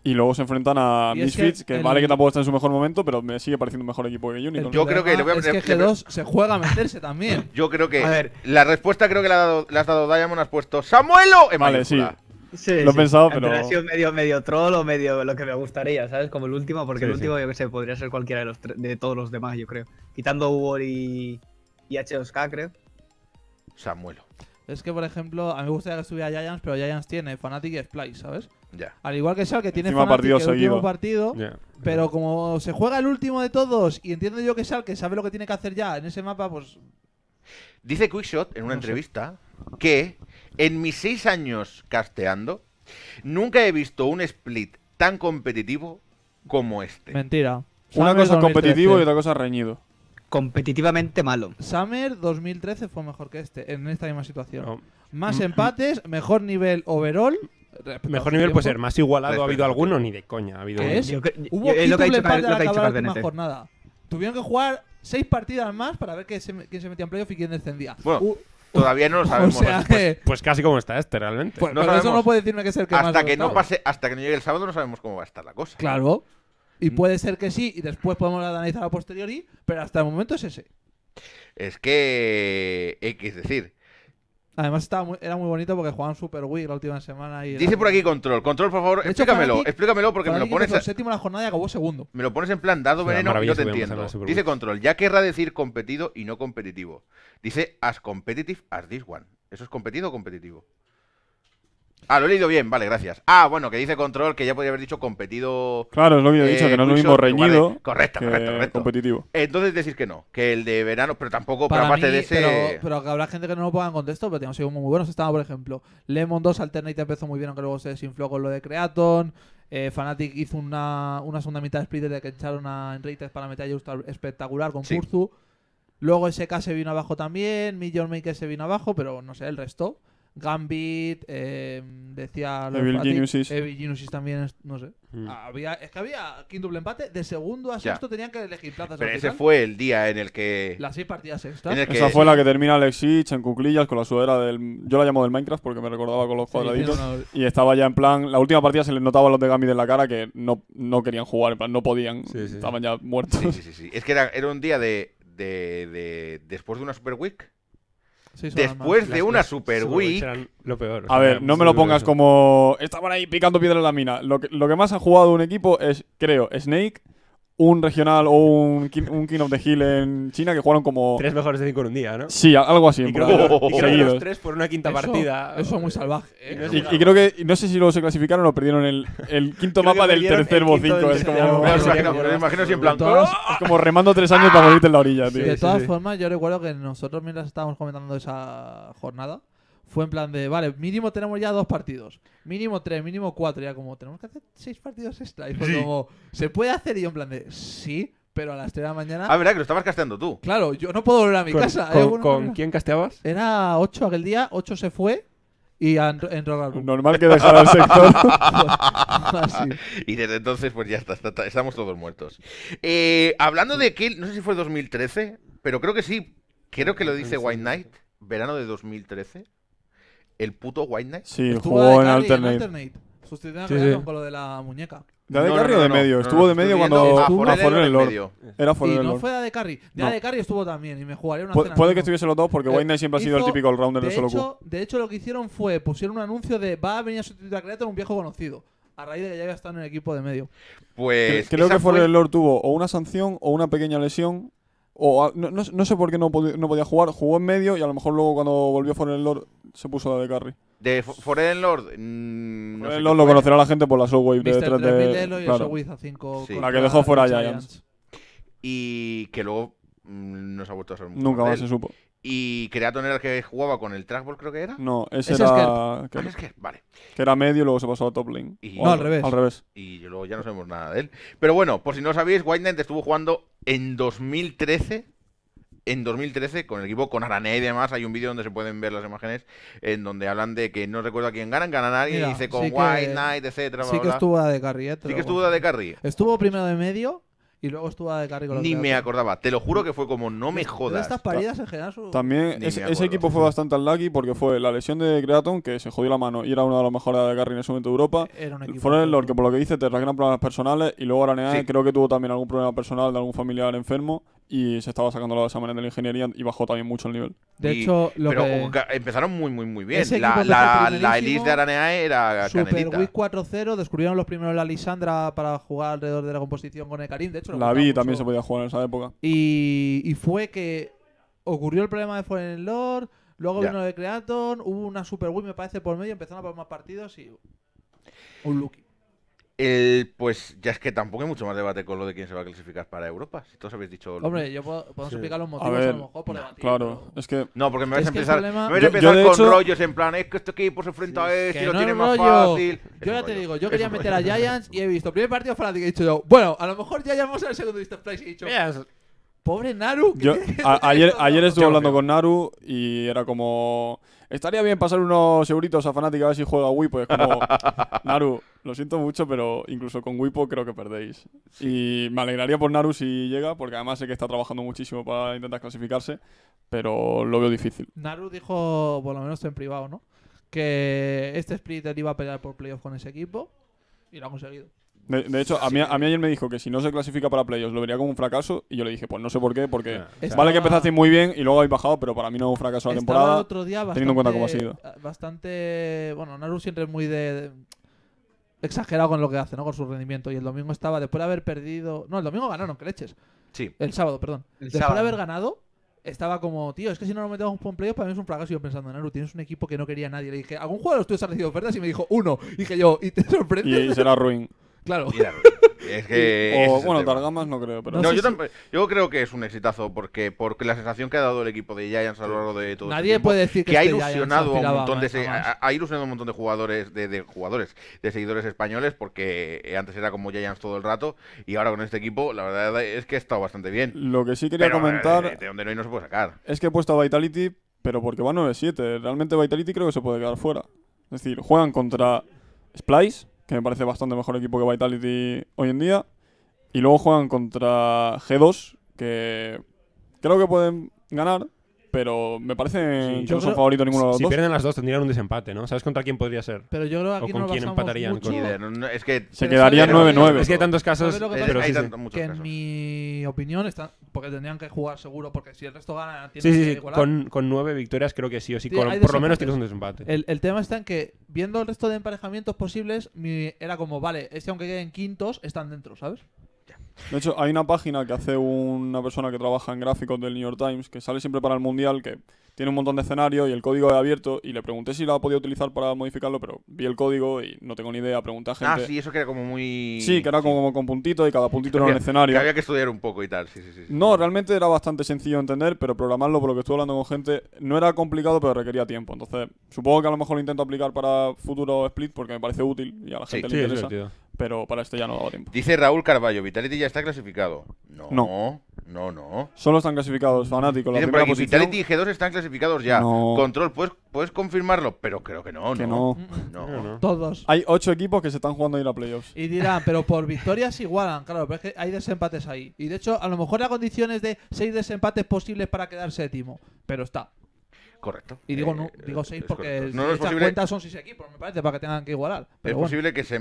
Y luego se enfrentan a Misfits, que, vale que tampoco está en su mejor momento, pero me sigue pareciendo un mejor equipo que Unicorn. Yo creo que ah, a Es que G2 se juega a meterse también. Yo creo que. A ver. La respuesta creo que la, has dado, Diamond, has puesto ¡Samuelo! vale, sí. Sí, lo he pensado, pero. ha sido medio, medio troll o medio lo que me gustaría, ¿sabes? Como el último, porque el último, yo que sé, podría ser cualquiera de, los todos los demás, yo creo. Quitando ubor y, H2K, creo. Samuelo. Es que, por ejemplo, a mí me gustaría que subiera Giants, pero Giants tiene Fnatic y Splice, ¿sabes? Ya. Al igual que Sal, que tiene Fnatic partido el último partido, pero como se juega el último de todos y entiendo yo que Sal, que sabe lo que tiene que hacer ya en ese mapa, pues... Dice Quickshot en una entrevista que en mis seis años casteando, nunca he visto un split tan competitivo como este. Mentira. Una cosa competitivo y otra cosa reñido. Competitivamente malo. Summer 2013 fue mejor que este, en esta misma situación. Más mm. empates, mejor nivel overall. Mejor nivel puede ser más igualado. ¿Ha habido alguno? Ni de coña. Ha habido es? Hubo un lo que la jornada. Tuvieron que jugar seis partidas más para ver quién se, quién se metía en playoff y quién descendía. Bueno, Todavía no lo sabemos. Pues, pues, pues, casi como está este realmente. Pues, eso no puede decirme que es el que hasta que no pase, hasta que no llegue el sábado no sabemos cómo va a estar la cosa. Claro. Y mm. puede ser que sí, y después podemos analizar a posteriori, pero hasta el momento es ese. Es que, X eh, decir, Además estaba era muy bonito porque jugaban Super Wii la última semana y... Dice por aquí Control. Control, por favor, explícamelo. explícamelo porque me lo pones... séptimo en la jornada acabó segundo. me lo pones en plan dado veneno yo te entiendo. Dice Control, ya querrá decir competido y no competitivo. Dice as competitive as this one. ¿Eso es competido o competitivo? Ah, lo he leído bien, vale, gracias. Ah, bueno, que dice Control que ya podría haber dicho competido. Claro, es lo que eh, dicho, que no lo mismo reñido. Correcto, correcto, correcto. Competitivo. Entonces decir que no, que el de verano, pero tampoco, Para pero aparte de ese. Pero, habrá gente que no lo ponga en contexto, pero tenemos sido muy, buenos. Estaba, por ejemplo, Lemon 2 Alternate empezó muy bien, aunque luego se desinfló con lo de Creaton. Eh, Fanatic hizo una, una segunda mitad de splitter de que echaron a Enriquez para meter espectacular con Curzu Luego SK se vino abajo también, Million Maker se vino abajo, pero no sé, el resto. Gambit, em, decía Evil Geniuses. Evil también, no sé. Mm. Había, es que había quinto empate, de segundo a sexto tenían que elegir plazas. Pero ese fue el día en el que... Las seis partidas sextas. Esa fue la que termina Alexis en cuclillas con la sudadera del... Yo la llamo del Minecraft porque me recordaba con los cuadraditos. Y estaba ya en plan... La última partida se les notaba a los de Gambit en la cara que no, no querían jugar, en no podían, estaban ya muertos. Sí, sí, sí. Es que era, un día de, de... Después de una Super Week después de una Super Wii. a ver, no me lo pongas como. Estaban ahí picando piedra en la mina. lo que más ha jugado un equipo es, creo, Snake un regional o un un King of the Hill en China que jugaron como. Tres mejores de cinco en un día, ¿no? Sí, algo así. Y creo, que los tres por una quinta partida. Eso es muy salvaje. Eh, y, creo que, no sé si luego se clasificaron o perdieron el, el quinto mapa del tercer bocinco. Es como. me imagino si en plan. es como remando tres años para morirte en la orilla, tío. de todas formas, yo recuerdo que nosotros mientras estábamos comentando esa jornada fue en plan de, vale, mínimo tenemos ya dos partidos, mínimo tres, mínimo cuatro, ya como tenemos que hacer seis partidos extra. Y fue como, ¿se puede hacer? Y yo en plan de, sí, pero a las tres de la mañana. Ah, verdad que lo estabas casteando tú. Claro, yo no puedo volver a mi casa. ¿eh? ¿Con, quién casteabas? Era ocho aquel día, ocho se fue. Y entró Normal que dejara el sector. Ah, y desde entonces, pues ya está, estamos todos muertos. Eh, hablando de Kill, no sé si fue 2013, pero creo que sí. Creo que lo dice White Knight, verano de 2013 el puto White Knight. Sí, jugó en Alternate. en con lo de la muñeca. ¿De No, de carry o de medio? Estuvo de medio cuando. a Forel en el Lord. Era Era Y no Lord. fue de Carry. De No. de Carry estuvo también y me jugaría una cena. puede que estuviese los dos porque eh, White Knight siempre ha sido el típico all rounder de solo Q. de hecho, lo que hicieron fue pusieron un anuncio de va a venir a sustituir a Creator un viejo conocido. A raíz de que ya había estado en el equipo de medio. Pues. Creo que fue- Forel Lord tuvo o una sanción o una pequeña lesión o no, no, no sé por qué no, podía jugar, jugó en medio y a lo mejor luego cuando volvió Foreign Lord se puso la de carry. ¿De Foreign Lord? Mm, Foreign Lord lo conocerá la gente por la Subway de 3 de. La que dejó fuera Giants. Giants. Y que luego mm, no se ha vuelto a ser Nunca más se supo. Y Creaton era el que jugaba con el trackball, creo que era. No, ese, era. Es que... Es que... vale. Que era medio, Y luego se pasó a top lane. No, al, revés. Y luego ya no sabemos nada de él. Pero bueno, por si no sabéis, White estuvo jugando en 2013 en 2013 con el equipo con Arané y demás. Hay un vídeo donde se pueden ver las imágenes en donde hablan de que no recuerdo a quién ganan, ganan a alguien y dice con White Knight, etcétera. Sí que estuvo de carry, Sí que estuvo de carry. Estuvo primero de medio y luego estuvo de con Ni me acordaba, te lo juro que fue como no me jodas. Estas paridas en También ese, equipo fue bastante unlucky porque fue la lesión de Creaton que se jodió la mano y era uno de los mejores de carril en ese momento de Europa. Y el Lord que por lo que dice te gran problemas personales y luego Aranea creo que tuvo también algún problema personal de algún familiar enfermo y se estaba sacando esa manera de la ingeniería y bajó también mucho el nivel. De hecho, lo pero empezaron muy, muy, muy bien. La, la, Elise de aranea era Super wii 4-0, descubrieron los primeros la Lisandra para jugar alrededor de la composición con el De hecho, la vi también se podía jugar en esa época. Y, fue que ocurrió el problema de el Lord, luego vino lo de Creaton, hubo una Super wii me parece, por medio, empezaron a poner más partidos y. Un look pues ya es que tampoco hay mucho más debate con lo de quién se va a clasificar para Europa. Si todos habéis dicho. Hombre, yo puedo, explicar los motivos a, lo mejor por Claro, es que. No, porque me vais a empezar, me vais a empezar con rollos en plan, es que este equipo se enfrenta sí, a este y lo tiene más fácil. Yo ya te digo, yo quería meter a Giants y he visto primer partido fanático y he dicho yo, bueno, a lo mejor ya llamamos al segundo Distant y he dicho. Pobre Naru. ayer, ayer estuve hablando con Naru y era como. Estaría bien pasar unos euritos a Fnatic a ver si juega Wipo. Es como, Naru, lo siento mucho, pero incluso con Wipo creo que perdéis. Y me alegraría por Naru si llega, porque además sé que está trabajando muchísimo para intentar clasificarse, pero lo veo difícil. Naru dijo, por lo menos en privado, ¿no? Que este Sprinter iba a pelear por playoff con ese equipo y lo ha conseguido. De, hecho, a mí, a mí ayer me dijo que si no se clasifica para playoffs lo vería como un fracaso y yo le dije, pues no sé por qué, porque ah, vale que empezaste muy bien y luego habéis bajado, pero para mí no es un fracaso la temporada. bastante, teniendo en cuenta cómo ha sido ah, Bastante. Bueno, Naru siempre es muy de. Exagerado con lo que hace, ¿no? Con su rendimiento. Y el domingo estaba, después de haber perdido. No, el domingo ganaron, que leches. Sí. El sábado, perdón. después de haber ganado, estaba como, tío, es que si no nos metemos un playoff, para mí es un fracaso. Y yo pensando, Naru, tienes un equipo que no quería nadie. Le dije, ¿algún jugador de los tuyos ha recibido Y me dijo, uno. dije yo, ¿y te sorprende? Y será ruin. Claro. es que o, bueno, Targamas no creo, pero. yo, creo que es un exitazo porque, porque la sensación que ha dado el equipo de Giants a lo largo de todo este Nadie puede decir que, ha ilusionado un montón de ha, ilusionado un montón de jugadores de, jugadores de seguidores españoles porque eh, antes era como Giants todo el rato y ahora con este equipo la verdad es que ha estado bastante bien. Lo que sí quería eh, comentar no, sacar. Es que he puesto a Vitality pero porque va 9-7, realmente Vitality creo que se puede quedar fuera. Es decir, juegan contra Splice me parece bastante mejor equipo que Vitality hoy en día. Y luego juegan contra G2, que creo que pueden ganar, pero me parece yo no son ninguno de los dos Si pierden las dos, tendrían un desempate, ¿no? ¿Sabes contra quién podría ser? Pero yo creo que ¿O con quién empatarían? Se quedarían 9 9-9. Es que hay tantos casos. Eh, que en mi opinión están porque tendrían que jugar seguro porque si el resto gana tienen sí, sí. Con, con nueve victorias creo que sí o sí. por lo menos tienes un desempate. El, tema está en que viendo el resto de emparejamientos posibles mi- era como vale este aunque queden quintos están dentro sabes de hecho, hay una página que hace una persona que trabaja en gráficos del New York Times, que sale siempre para el Mundial, que tiene un montón de escenarios y el código es abierto. Y le pregunté si la podía utilizar para modificarlo, pero vi el código y no tengo ni idea. Pregunté a ah, gente. Ah, sí, eso que era como muy. Sí, que era como, con puntitos y cada puntito era un escenario. había que estudiar un poco y tal, sí, sí, sí. No, realmente era bastante sencillo entender, pero programarlo, por lo que estuve hablando con gente, no era complicado, pero requería tiempo. Entonces, supongo que a lo mejor lo intento aplicar para futuro split porque me parece útil y a la gente le interesa. Sí, pero para esto ya no hago tiempo. Dice Raúl Carballo, Vitality ya está clasificado. No. No, no. Solo están clasificados fanáticos. Dicen Vitality y G2 están clasificados ya. Control, ¿puedes, puedes confirmarlo, pero creo que no. no. No. Todos. Hay ocho equipos que se están jugando a ir a playoffs. Y dirán, pero por victorias igualan, claro, pero es que hay desempates ahí. Y de hecho, a lo mejor la condición es de seis desempates posibles para quedar séptimo, pero está. Correcto. Y digo, eh, no, digo 6 porque no, no si son me parece, para que tengan que igualar. es posible que se,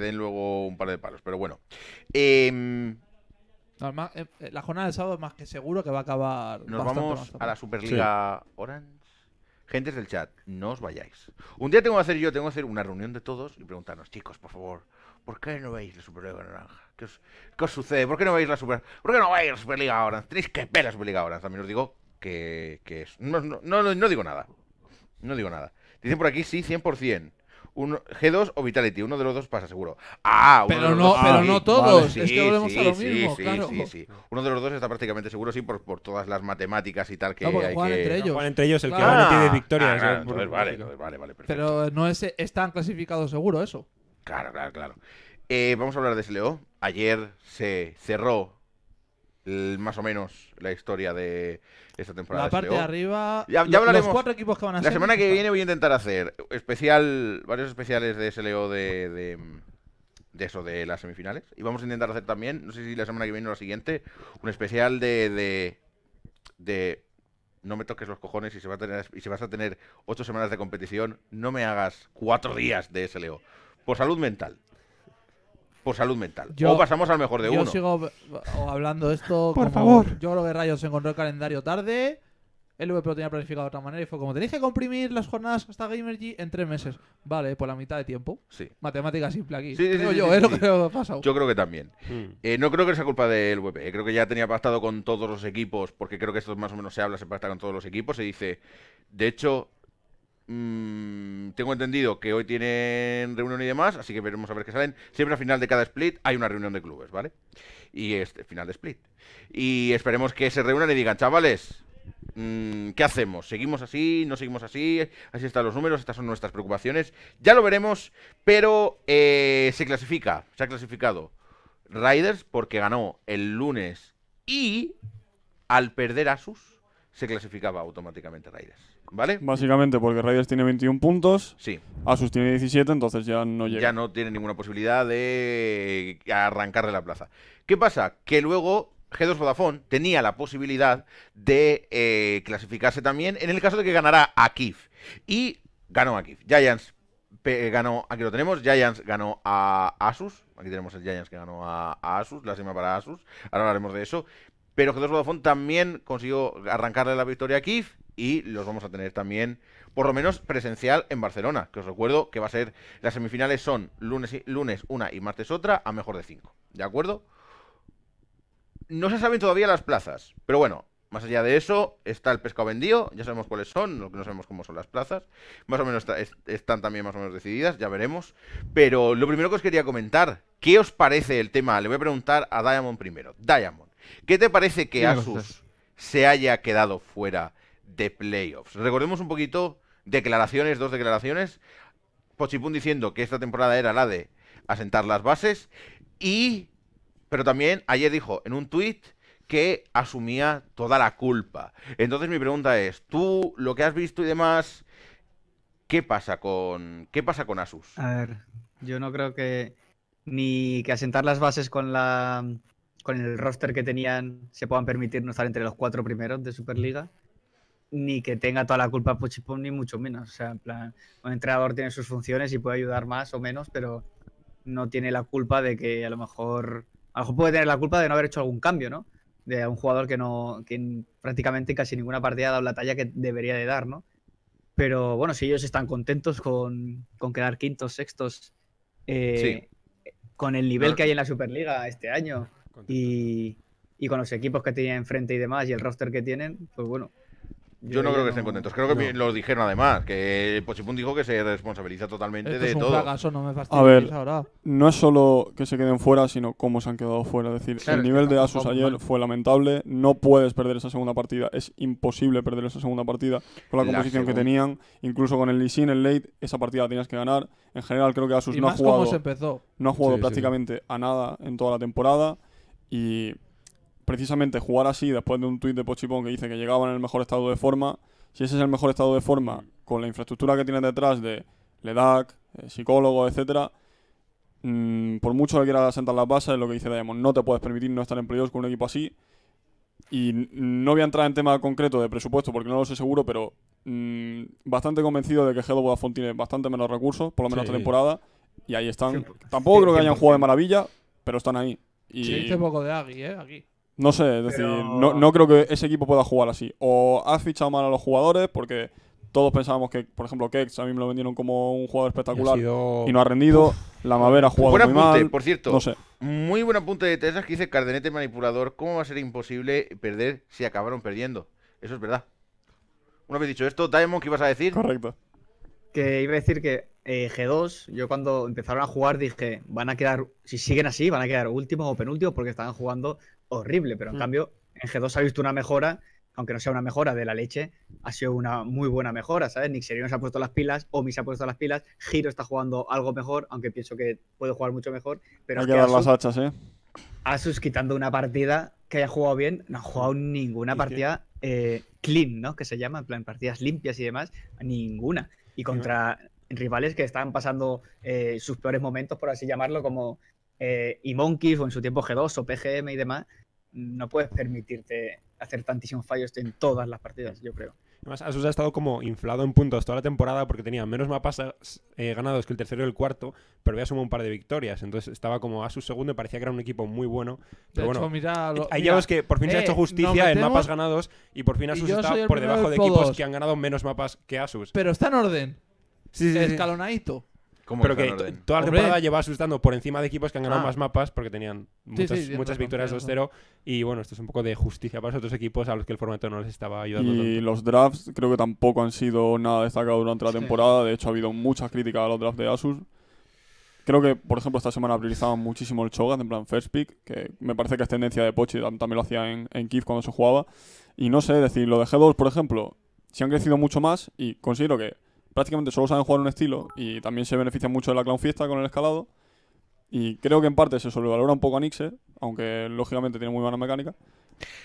den luego un par de palos, pero bueno. Em, eh, eh, la jornada del sábado es más que seguro que va a acabar. Nos vamos a la Superliga Orange. Gentes del chat, no os vayáis. Un día tengo que hacer yo, tengo que hacer una reunión de todos y preguntarnos, chicos, por favor, ¿por qué no veis la Superliga Naranja? ¿Qué os, qué sucede? ¿Por qué no veis la super ¿Por qué no veis la Superliga Orange? Tenéis que ver la Superliga Orange. También os digo que, es. No, no, no, digo nada. No digo nada. Dicen por aquí, sí, 100%. Un, G2 o Vitality, uno de los dos pasa seguro. Ah, pero no, pero ah, no todos. es que volvemos a lo mismo, Sí, sí. Uno de los dos está prácticamente seguro, sí, por, por todas las matemáticas y tal que hay que... entre ellos. entre ellos el que ah, tiene victorias. Ah, ¿eh? vale, vale, vale, perfecto. Pero no es, están clasificados seguro eso. Claro, claro, claro. Eh, vamos a hablar de SLO. Ayer se cerró más o menos la historia de esta temporada. La parte de, arriba, los cuatro equipos que van a La semana que viene voy a intentar hacer especial, varios especiales de SLO de, de, eso, de las semifinales. Y vamos a intentar hacer también, no sé si la semana que viene o la siguiente, un especial de, de no me toques los cojones y se vas a tener, y si vas a tener ocho semanas de competición, no me hagas cuatro días de SLO. Por salud mental por salud mental. o pasamos al mejor de uno. Yo sigo hablando de esto. por favor. Yo lo que rayos se encontró el calendario tarde. El VP lo tenía planificado de otra manera y fue como: tenéis que comprimir las jornadas hasta Gamergy en tres meses. Vale, por la mitad de tiempo. Sí. Matemática simple aquí. Sí, sí, yo, es ¿eh? lo que ha Yo creo que también. Mm. Eh, no creo que sea culpa del VP. Eh, creo que ya tenía pactado con todos los equipos, porque creo que esto más o menos se habla, se pacta con todos los equipos. Se dice: de hecho, Mm, tengo entendido que hoy tienen reunión y demás, así que veremos a ver qué salen. Siempre al final de cada split hay una reunión de clubes, ¿vale? Y este final de split. Y esperemos que se reúnan y digan, chavales, mm, ¿qué hacemos? ¿Seguimos así? ¿No seguimos así? Así están los números, estas son nuestras preocupaciones. Ya lo veremos, pero eh, se clasifica, se ha clasificado Riders porque ganó el lunes y al perder Asus se clasificaba automáticamente Riders. ¿vale? Básicamente porque Raiders tiene 21 puntos. Sí. Asus tiene 17, entonces ya no llega. Ya no tiene ninguna posibilidad de arrancarle la plaza. ¿Qué pasa? Que luego G2 Vodafone tenía la posibilidad de eh, clasificarse también en el caso de que ganara a Kif. Y ganó a Kif. Giants eh, ganó, aquí lo tenemos, Giants ganó a Asus. Aquí tenemos el Giants que ganó a, Asus, lástima para Asus. Ahora hablaremos de eso. Pero G2 Vodafone también consiguió arrancarle la victoria a Kif y los vamos a tener también, por lo menos presencial en Barcelona, que os recuerdo que va a ser, las semifinales son lunes, lunes una y martes otra, a mejor de cinco, ¿de acuerdo? No se saben todavía las plazas, pero bueno, más allá de eso está el pescado vendido, ya sabemos cuáles son, que no sabemos cómo son las plazas, más o menos están también más o menos decididas, ya veremos, pero lo primero que os quería comentar, ¿qué os parece el tema? Le voy a preguntar a Diamond primero. Diamond, ¿qué te parece que Asus se haya quedado fuera? de playoffs. Recordemos un poquito declaraciones, dos declaraciones. Pochipun diciendo que esta temporada era la de asentar las bases y... Pero también ayer dijo en un tuit que asumía toda la culpa. Entonces mi pregunta es, tú lo que has visto y demás, ¿qué pasa con qué pasa con Asus? A ver, yo no creo que ni que asentar las bases con la con el roster que tenían se puedan permitir no estar entre los cuatro primeros de Superliga ni que tenga toda la culpa Puchipón, ni mucho menos. O sea, en plan, un entrenador tiene sus funciones y puede ayudar más o menos, pero no tiene la culpa de que a lo mejor. A puede tener la culpa de no haber hecho algún cambio, ¿no? De un jugador que no. que prácticamente casi ninguna partida ha dado la talla que debería de dar, ¿no? Pero bueno, si ellos están contentos con, quedar quintos, sextos, eh, con el nivel que hay en la Superliga este año y, y, con los equipos que tienen enfrente y demás y el roster que tienen, pues bueno, yo, no creo que estén contentos. Creo que lo dijeron además, que Pochipun dijo que se responsabiliza totalmente de todo. no a ver, ahora. no es solo que se queden fuera, sino cómo se han quedado fuera. Es decir, el nivel de Asus ayer fue lamentable. No puedes perder esa segunda partida. Es imposible perder esa segunda partida con la composición que tenían. Incluso con el Lee Sin, el late, esa partida la tenías que ganar. En general, creo que Asus no, ha jugado, no ha jugado prácticamente a nada en toda la temporada. Y precisamente jugar así después de un tuit de Pochipón que dice que llegaban en el mejor estado de forma, si ese es el mejor estado de forma, mm. con la infraestructura que tiene detrás de LEDAC, eh, Psicólogo, etcétera, mm, por mucho que quiera sentar las bases, lo que dice Diamond, no te puedes permitir no estar en playoffs con un equipo así. Y no voy a entrar en tema concreto de presupuesto porque no lo sé seguro, pero mm, bastante convencido de que Hello Vodafone tiene bastante menos recursos, por lo menos esta temporada, y ahí están. Tampoco creo que hayan jugado de maravilla, pero están ahí. Y... Se este poco de Agui, ¿eh? Aquí. No sé, es decir, no, creo que ese equipo pueda jugar así. O has fichado mal a los jugadores porque todos pensábamos que, por ejemplo, Kex a mí me lo vendieron como un jugador espectacular y, no ha rendido. La Mavera ha jugado muy mal. por cierto. No sé. Muy buen apunte de Tesla que dice Cardenete manipulador. ¿Cómo va a ser imposible perder si acabaron perdiendo? Eso es verdad. Una vez dicho esto, Diamond, ¿qué ibas a decir? Correcto. Que iba a decir que eh, G2, yo cuando empezaron a jugar dije, van a quedar, si siguen así, van a quedar últimos o penúltimos porque estaban jugando horrible, pero en mm. cambio en G2 ha visto una mejora, aunque no sea una mejora de la leche, ha sido una muy buena mejora, ¿sabes? Nixerino se ha puesto las pilas, Omi se ha puesto las pilas, Giro está jugando algo mejor, aunque pienso que puede jugar mucho mejor. Pero Hay que las hachas, ¿eh? Asus quitando una partida que haya jugado bien, no ha jugado ninguna partida eh, clean, ¿no? Que se llama, en plan partidas limpias y demás, ninguna. Y contra rivales que estaban pasando eh, sus peores momentos, por así llamarlo, como eh, y Monkeys o en su tiempo G2 o PGM y demás, no puedes permitirte hacer tantísimos fallos en todas las partidas, yo creo. Además, Asus ha estado como inflado en puntos toda la temporada porque tenía menos mapas eh, ganados que el tercero y el cuarto, pero había sumado un par de victorias. Entonces estaba como Asus segundo y parecía que era un equipo muy bueno. Pero bueno, eh, hay que por fin se ha hecho justicia en mapas ganados y por fin Asus está por debajo de, equipos que han ganado menos mapas que Asus. Pero está en orden. Sí, Escalonadito pero que toda la temporada lleva asustando por encima de equipos que han ganado ah. más mapas porque tenían muchas, victorias 2-0. Y bueno, esto es un poco de justicia para los otros equipos a los que el formato no les estaba ayudando. Y los drafts creo que tampoco han sido nada destacado durante la temporada. De hecho, ha habido muchas críticas a los drafts de Asus. Creo que, por ejemplo, esta semana priorizaban muchísimo el Choga en plan first pick, que me parece que es tendencia de Pochi, también lo hacía en, en cuando se jugaba. Y no sé, decir, lo de G2, por ejemplo, se han crecido mucho más y considero que prácticamente solo saben jugar un estilo y también se benefician mucho de la clown fiesta con el escalado. Y creo que en parte se sobrevalora un poco a nixer aunque lógicamente tiene muy buena mecánica.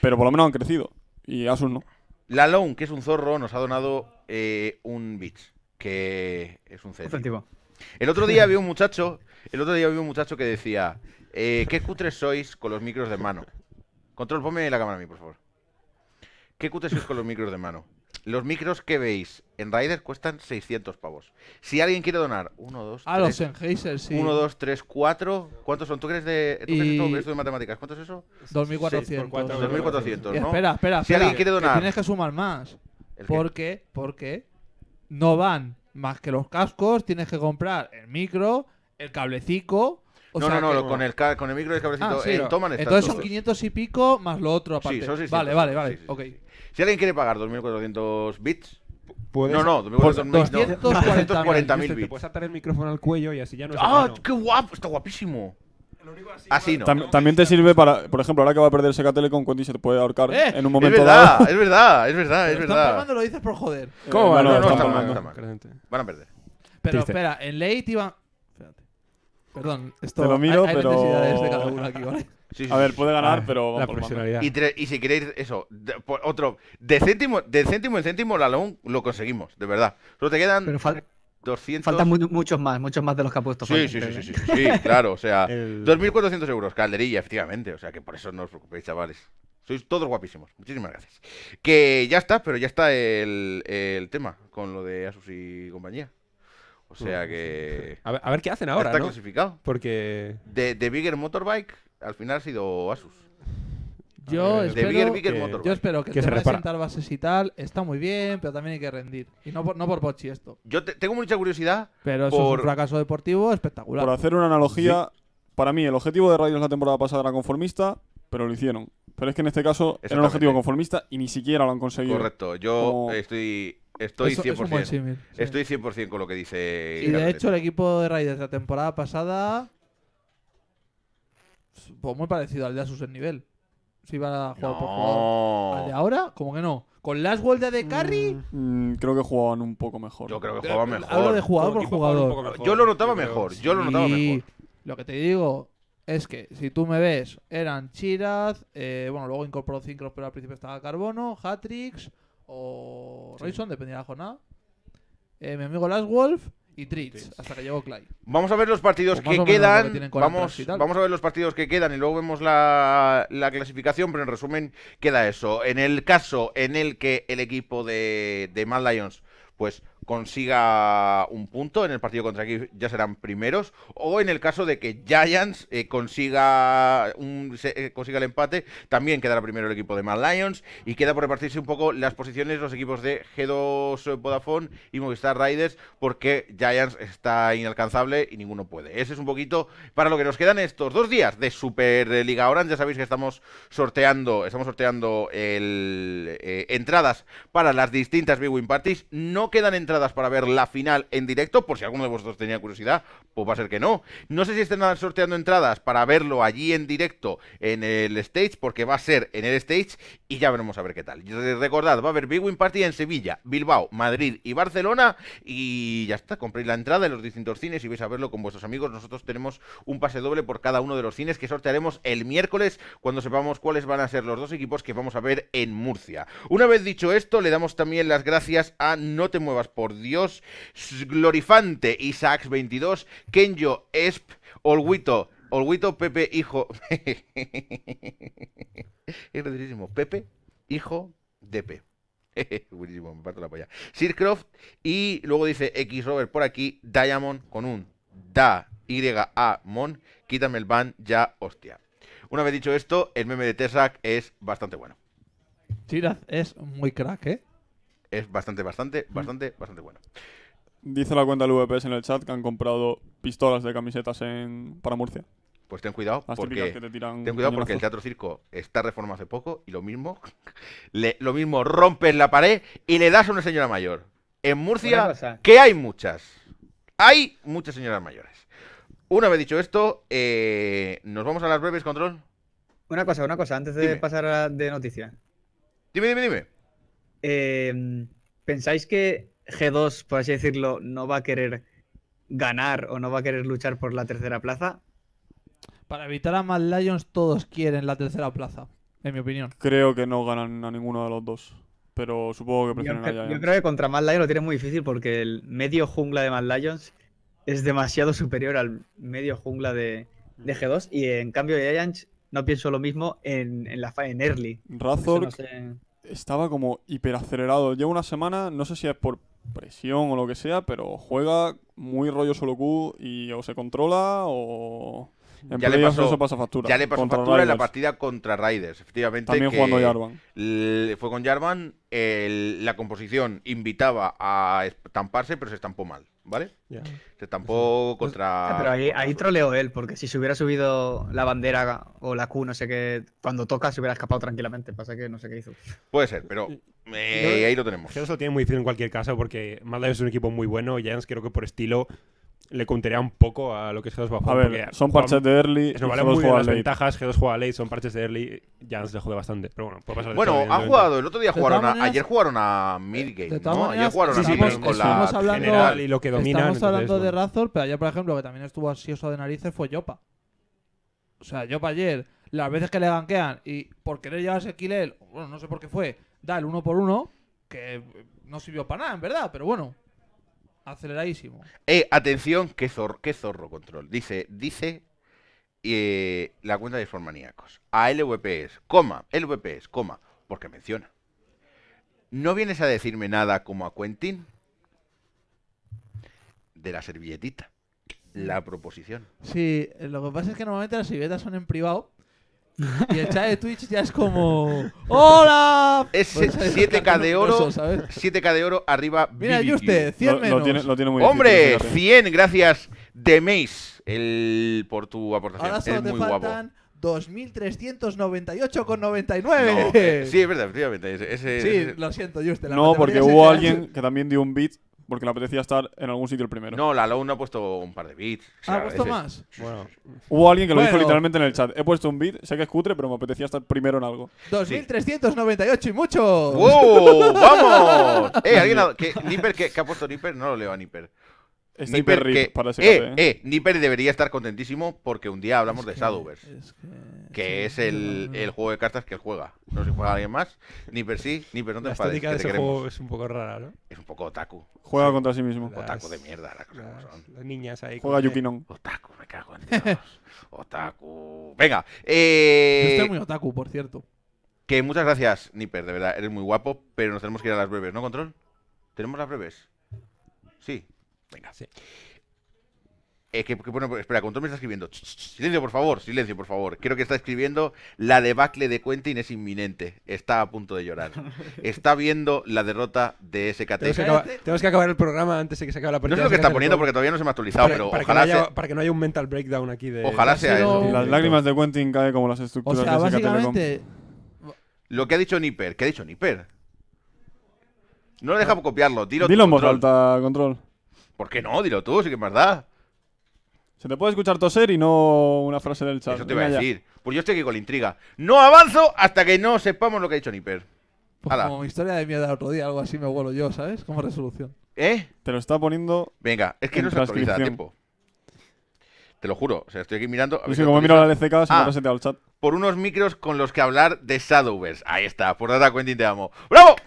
Pero por lo menos han crecido. Y Asun no. La Lone, que es un zorro, nos ha donado eh, un bitch. que es un Efectivo. El otro día había un muchacho, el otro día había un muchacho que decía, eh, ¿qué cutres sois con los micros de mano? Control, ponme la cámara a mí, por favor. ¿Qué cutres sois con los micros de mano? Los micros que veis en Rider cuestan 600 pavos. Si alguien quiere donar, 1, 2, 3. A los sí. 1, 2, 3, 4. ¿Cuántos son? ¿Tú crees de, tú crees de, matemáticas? ¿Cuánto es eso? 2.400. 2.400, ¿no? Espera, espera. Si alguien quiere donar. tienes que sumar más. Porque, porque no van más que los cascos, tienes que comprar el micro, el cablecico. O no, sea no, no, con, el, con el micro y el cablecito. Ah, sí, Entonces son 500 y pico más lo otro aparte. vale, vale, vale. Sí, ok. Si alguien quiere pagar 2.400 bits, Puedes... No, no, 240.000 bits. Te puedes atar el micrófono al cuello y así ya no es ¡Ah, qué guapo! Está guapísimo. Así, no. también te sirve para, por ejemplo, ahora que va a perder Seca Telecom, Quentin se te puede ahorcar eh, en un momento dado. Es verdad, es verdad, es verdad. Están lo dices por joder. Eh, ¿Cómo? van no, no, están no Van a perder. Pero espera, en late iban. Espérate. Perdón, esto. Te lo miro, hay, hay pero. necesidades de cada uno aquí, ¿vale? a ver, puede ganar, ah, pero la profesionalidad. Y, si queréis eso, de, otro, de céntimo, en céntimo la lo conseguimos, de verdad. Solo te quedan 200... Faltan muchos más, muchos más de los que ha puesto. Sí, sí, sí, eh. sí, sí, claro, o sea, 2.400 euros, calderilla, efectivamente, o sea, que por eso no os preocupéis, chavales. Sois todos guapísimos. Muchísimas gracias. Que ya está, pero ya está el, tema con lo de Asus y compañía. O sea que. A ver, qué hacen ahora. Está clasificado. Porque. De, de Bigger Motorbike al final ha sido Asus. Yo, espero, que, yo espero que, se bases y tal. Está muy bien, pero también hay que rendir. Y no por, no por Pochi esto. Yo tengo mucha curiosidad. Pero eso es un fracaso deportivo espectacular. Por hacer una analogía, para mí el objetivo de Raiders la temporada pasada era conformista, pero lo hicieron. Pero es que en este caso era un objetivo conformista y ni siquiera lo han conseguido. Correcto, yo estoy Estoy 100%. Estoy 100% con lo que dice. Y de hecho, el equipo de Raiders la temporada pasada pues muy parecido al de Asus en nivel. Si iba a jugar por jugador. ¿Al de ahora? Como que no. ¿Con las de de Carry? Mm, creo que jugaban un poco mejor. Yo creo que eh, jugaban mejor. Hablo de jugador por jugador. yo lo notaba mejor. Yo lo notaba mejor. Lo que te digo es que, si tú me ves, eran Chiraz, eh, bueno, luego incorporó Zincros, pero al principio estaba Carbono, Hatrix o Rayson, dependía de la jornada. Eh, mi amigo Last Wolf y hasta que llegó Clyde. Vamos a ver los partidos que quedan. vamos, a ver los partidos que quedan y luego vemos la, clasificación, pero en resumen queda eso. En el caso en el que el equipo de, de Mad Lions, pues consiga un punto en el partido contra aquí ya serán primeros o en el caso de que Giants eh, consiga un, eh, consiga el empate también quedará primero el equipo de Mad Lions y queda por repartirse un poco las posiciones los equipos de G2 eh, Vodafone y Movistar Raiders porque Giants está inalcanzable y ninguno puede ese es un poquito para lo que nos quedan estos dos días de Superliga Orange ya sabéis que estamos sorteando estamos sorteando entradas para las distintas Big Win Parties no quedan entradas para ver la final en directo, por si alguno de vosotros tenía curiosidad, pues va a ser que no. No sé si estén sorteando entradas para verlo allí en directo en el stage, porque va a ser en el stage y ya veremos a ver qué tal. Recordad, va a haber Big Win Party en Sevilla, Bilbao, Madrid y Barcelona y ya está, compréis la entrada en los distintos cines y vais a verlo con vuestros amigos. Nosotros tenemos un pase doble por cada uno de los cines que sortearemos el miércoles cuando sepamos cuáles van a ser los dos equipos que vamos a ver en Murcia. Una vez dicho esto, le damos también las gracias a No te muevas por Dios, Glorifante isaacs 22, Kenjo, Esp, Olguito, Olguito, Pepe, hijo. es Pepe, hijo de Pepe. Buenísimo, me parto la polla. Sircroft y luego dice X Robert por aquí, Diamond con un Da Y A Mon, quítame el ban ya, hostia. Una vez dicho esto, el meme de Tesla es bastante bueno. Tirad es muy crack, ¿eh? es bastante, bastante, mm. bastante, bastante bueno. Dice la cuenta del VPS en el chat que han comprado pistolas de camisetas en... para Murcia. Pues ten cuidado, porque, ten cuidado porque el Teatro Circo está reformado hace poco y lo mismo, lo mismo rompes la pared y le das a una señora mayor. En Murcia, que hay muchas. Hay muchas señoras mayores. Una vez dicho esto, eh, nos vamos a las breves, control. Una cosa, una cosa, antes de pasar de noticias. Dime, dime, dime. Em, ¿pensáis que G2, por así decirlo, no va a querer ganar o no va a querer luchar por la tercera plaza? Para evitar a Mad Lions, todos quieren la tercera plaza, en mi opinión. Creo que no ganan a ninguno de los dos. Pero supongo que prefieren a Giants. Yo creo que contra Mad Lions lo tiene muy difícil porque el medio jungla de Mad Lions es demasiado superior al medio jungla de, G2. Y en cambio, de Giants no pienso lo mismo en, la early. Razor, estaba como hiperacelerado. Lleva una semana, no sé si es por presión o lo que sea, pero juega muy rollo solo Q y o se controla o ya, le pasó, factura, ya le pasó factura en la partida contra Raiders, efectivamente. También que jugando Jarvan. Fue con Jarvan, la composición invitaba a estamparse, pero se estampó mal, ¿vale? Se estampó contra... Ah, pero ahí, troleó él, porque si se hubiera subido la bandera o la Q, no sé qué, cuando toca se hubiera escapado tranquilamente, pasa que no sé qué hizo. Puede ser, pero... Eh, ahí lo tenemos. Eso lo tiene muy difícil en cualquier caso porque Maldives es un equipo muy bueno. Giants, creo que por estilo le contaría un poco a lo que es G2 va A ver, son parches de early. No vale muy las ventajas. G2 juega late, son parches de early. Jans le jode bastante. Pero bueno, pasar de han jugado. El otro día jugaron. A, ayer jugaron a midgame. ¿no? ayer jugaron sí, a con la general y lo que dominan. Estamos hablando de Razor, pero ayer, por ejemplo, que también estuvo ansioso de narices fue Yopa. O sea, Yopa ayer, las veces que le ganquean y por querer llevarse kill bueno, no sé por qué fue, da el uno por uno, que no sirvió para nada, en verdad, pero bueno. Aceleradísimo. Eh, atención, qué zorro, zorro control. Dice, dice eh, la cuenta de Formaníacos. A LVPs, coma, LVPs, coma, porque menciona. ¿No vienes a decirme nada como a Quentin? De la servilletita. La proposición. Sí, lo que pasa es que normalmente las servilletas son en privado y el chat de Twitch ya es como. ¡Hola! Es 7K pues de oro. 7 7K de oro arriba. Mira, y usted, 100 menos. tiene, muy ¡Hombre! 100, gracias, Demeis, el por tu aportación. Ahora solo te muy faltan 2.398,99. Eh, sí, es verdad, efectivamente. Ese, sí, lo siento, Juste. No, porque hubo alguien que también dio un beat porque le apetecía estar en algún sitio el primero. No, la no ha puesto un par de beats. ¿Ha puesto más? Bueno. Hubo alguien que lo dijo literalmente en el chat. He puesto un beat, sé que es cutre, pero me apetecía estar primero en algo. 2.398 y mucho. ¡Wow! ¡Vamos! eh, alguien Nipper, ¿qué, ha puesto Nipper? No lo leo a Nipper. Está Nipper, para eh, eh, Nipper debería estar contentísimo porque un día hablamos de que, Shadowverse, que, es el, juego de cartas que él juega. No sé si juega alguien más. Nipper sí, Nipper no te enfades. La estética de ese juego es un poco rara, ¿no? Es un poco otaku. Juega contra sí mismo. otaku de mierda, la las, son. las niñas ahí. Juega Yukinon. Otaku, me cago en Dios. otaku. Venga. Eh... estoy muy otaku, por cierto. Que muchas gracias, Nipper, de verdad. Eres muy guapo, pero nos tenemos que ir a las breves, ¿no, Control? ¿Tenemos las breves? Sí. Venga. Sí. Eh, que, espera, ¿con me está escribiendo? silencio, por favor, silencio, por favor. Creo que está escribiendo la debacle de Quentin es inminente. Está a punto de llorar. Está viendo la derrota de SKT. Tenemos que, acabar, tenemos que acabar el programa antes de que se acabe la partida. No sé lo que está poniendo porque todavía no se me ha actualizado, pero ojalá sea... Para que no haya un mental breakdown aquí de... Ojalá sea eso. Las lágrimas de Quentin caen como las estructuras o sea, de básicamente... Lo que ha dicho Nipper, ¿qué ha dicho Nipper? No lo deja ah. copiarlo, dilo. Dilo control. ¿Por qué no? Dilo tú, sí que es verdad. Se te puede escuchar toser y no una frase del chat. Eso te voy a decir. Pues yo estoy aquí con la intriga. No avanzo hasta que no sepamos lo que ha dicho Nipper. Pues como historia de mierda del otro día, algo así me vuelo yo, ¿sabes? Como resolución. ¿Eh? Te lo está poniendo. Venga, es que no se actualiza a tiempo. Te lo juro, o sea, estoy aquí mirando. como miro la se me ha ah, el chat. Por unos micros con los que hablar de Shadowverse. Ahí está, por nada, cuenta y te amo. ¡Bravo!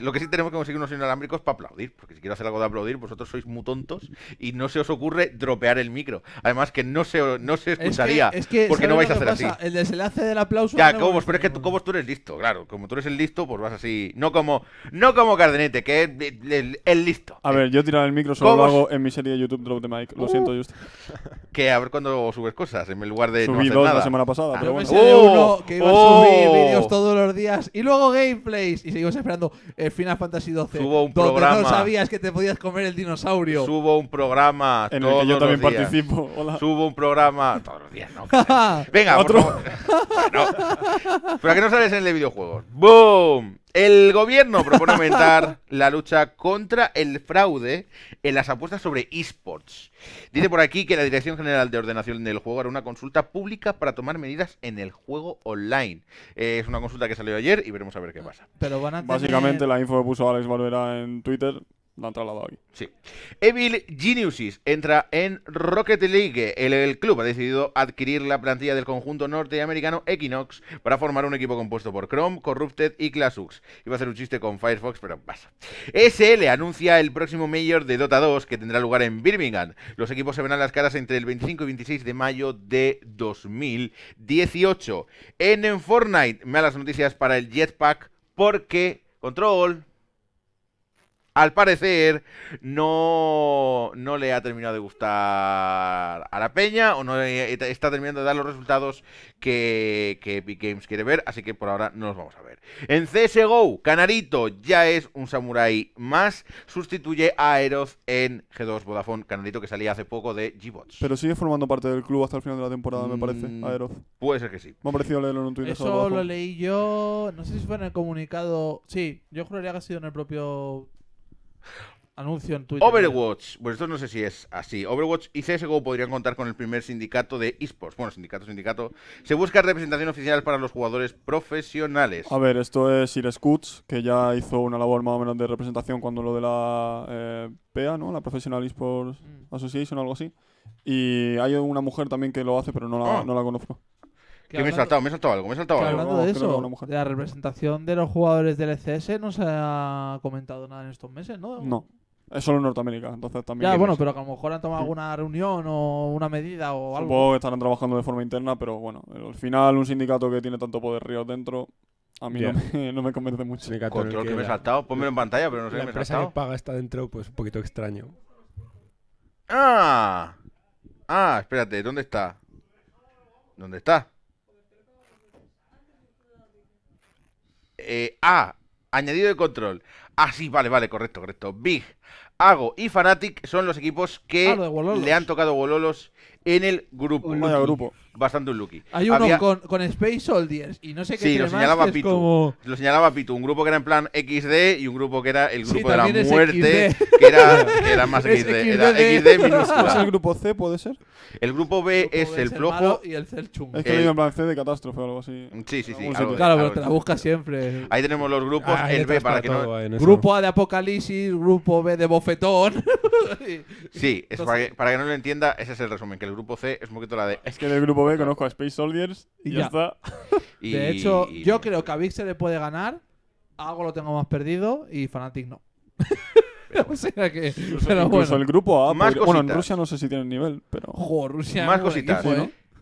Lo que sí tenemos que conseguir unos inalámbricos para aplaudir, porque si quiero hacer algo de aplaudir, vosotros sois muy tontos y no se os ocurre dropear el micro. Además que no se, no escucharía, es que, porque no vais a hacer así. El desenlace del aplauso... Ya, como pero es que tú, tú eres listo, claro. Como tú eres el listo, pues vas así... No como, no como Cardenete, que es el, listo. A ver, yo tirar el micro solo lo hago en mi serie de YouTube Drop the Mic. Lo uh. siento, Just. Que a ver cuando subes cosas, en lugar de no dos la semana pasada, pero bueno. Uh. uno que iba a subir oh. vídeos todos los días y luego gameplays y seguimos esperando el eh, Final Fantasy XII. Subo un donde programa. no sabías que te podías comer el dinosaurio. Subo un programa. En el que yo también participo. Hola. Subo un programa. Todos los días, no. Venga, ¿Otro? por favor. no. ¿Pero no sales en el videojuegos? ¡Boom! El gobierno propone aumentar la lucha contra el fraude en las apuestas sobre esports. Dice por aquí que la Dirección General de Ordenación del Juego hará una consulta pública para tomar medidas en el juego online. Eh, es una consulta que salió ayer y veremos a ver qué pasa. Básicamente la info que puso Alex Valvera en Twitter no han trasladado hoy. Sí. Evil Geniuses entra en Rocket League. El, club ha decidido adquirir la plantilla del conjunto norteamericano Equinox para formar un equipo compuesto por Chrome, Corrupted y Classux. Iba a hacer un chiste con Firefox, pero pasa. SL anuncia el próximo Major de Dota 2 que tendrá lugar en Birmingham. Los equipos se verán las caras entre el 25 y 26 de mayo de 2018. En, en Fortnite, las noticias para el Jetpack porque... Control al parecer no, le ha terminado de gustar a la peña o no está terminando de dar los resultados que, que Epic Games quiere ver, así que por ahora no los vamos a ver. En CSGO, Canarito ya es un samurái más, sustituye a Eros en G2 Vodafone, Canarito que salía hace poco de G-Bots. Pero sigue formando parte del club hasta el final de la temporada, me parece, mm, a Puede ser que sí. Me ha parecido leerlo en un Twitter. Eso lo leí yo, no sé si fue en el comunicado, sí, yo juraría que ha sido en el propio Anuncio en Twitter. Overwatch, pues esto no sé si es así. Overwatch y CSGO podrían contar con el primer sindicato de esports. Bueno, sindicato, sindicato. Se busca representación oficial para los jugadores profesionales. A ver, esto es Irescuts, que ya hizo una labor más o menos de representación cuando lo de la eh, PEA, ¿no? La Professional Esports mm. Association algo así. Y hay una mujer también que lo hace, pero no la ah. conozco me he saltado, me saltado algo, me he saltado algo. Hablando de eso, de la representación de los jugadores del ECS no se ha comentado nada en estos meses, ¿no? No. Es solo en Norteamérica, entonces también. Ya, bueno, pero a lo mejor han tomado alguna reunión o una medida o algo. Supongo que estarán trabajando de forma interna, pero bueno, al final un sindicato que tiene tanto poder río dentro, a mí no me, convence mucho. Sindicato que, me he saltado, pónmelo en pantalla, pero no sé me he saltado. La empresa que paga está dentro, pues un poquito extraño. ¡Ah! Ah, espérate, ¿dónde está? ¿Dónde está? Eh, a, añadido de control. Ah, sí, vale, vale, correcto, correcto. Big, Ago y Fanatic son los equipos que ah, le han tocado Wololos en el grupo. Un grupo. Bastante un lucky. Hay uno con, con, Space Soldiers y no sé qué Sí, lo señalaba Pitu. Lo señalaba Pitu. Un grupo que era en plan XD y un grupo que era el grupo de la muerte, que era, que era, más XD. era XD minúscula. ¿Es el grupo C, puede ser? El grupo B, es, el flojo. y el C el chungo. Es que el... en plan C de catástrofe o algo así. Mm, sí, sí, sí. claro, pero te la buscas siempre. Ahí tenemos los grupos. el B para que no. Grupo A de Apocalipsis, grupo B de Bofetón. sí, para, que, no lo entienda, ese es el resumen. Que el grupo C es un poquito la de. Es que del grupo B conozco a Space Soldiers y ya, está. de hecho, yo creo que a Vic se le puede ganar, algo lo tengo más perdido y Fnatic no. que, el grupo A. Más bueno, en Rusia no sé si tienen nivel, pero. Rusia. Más cositas.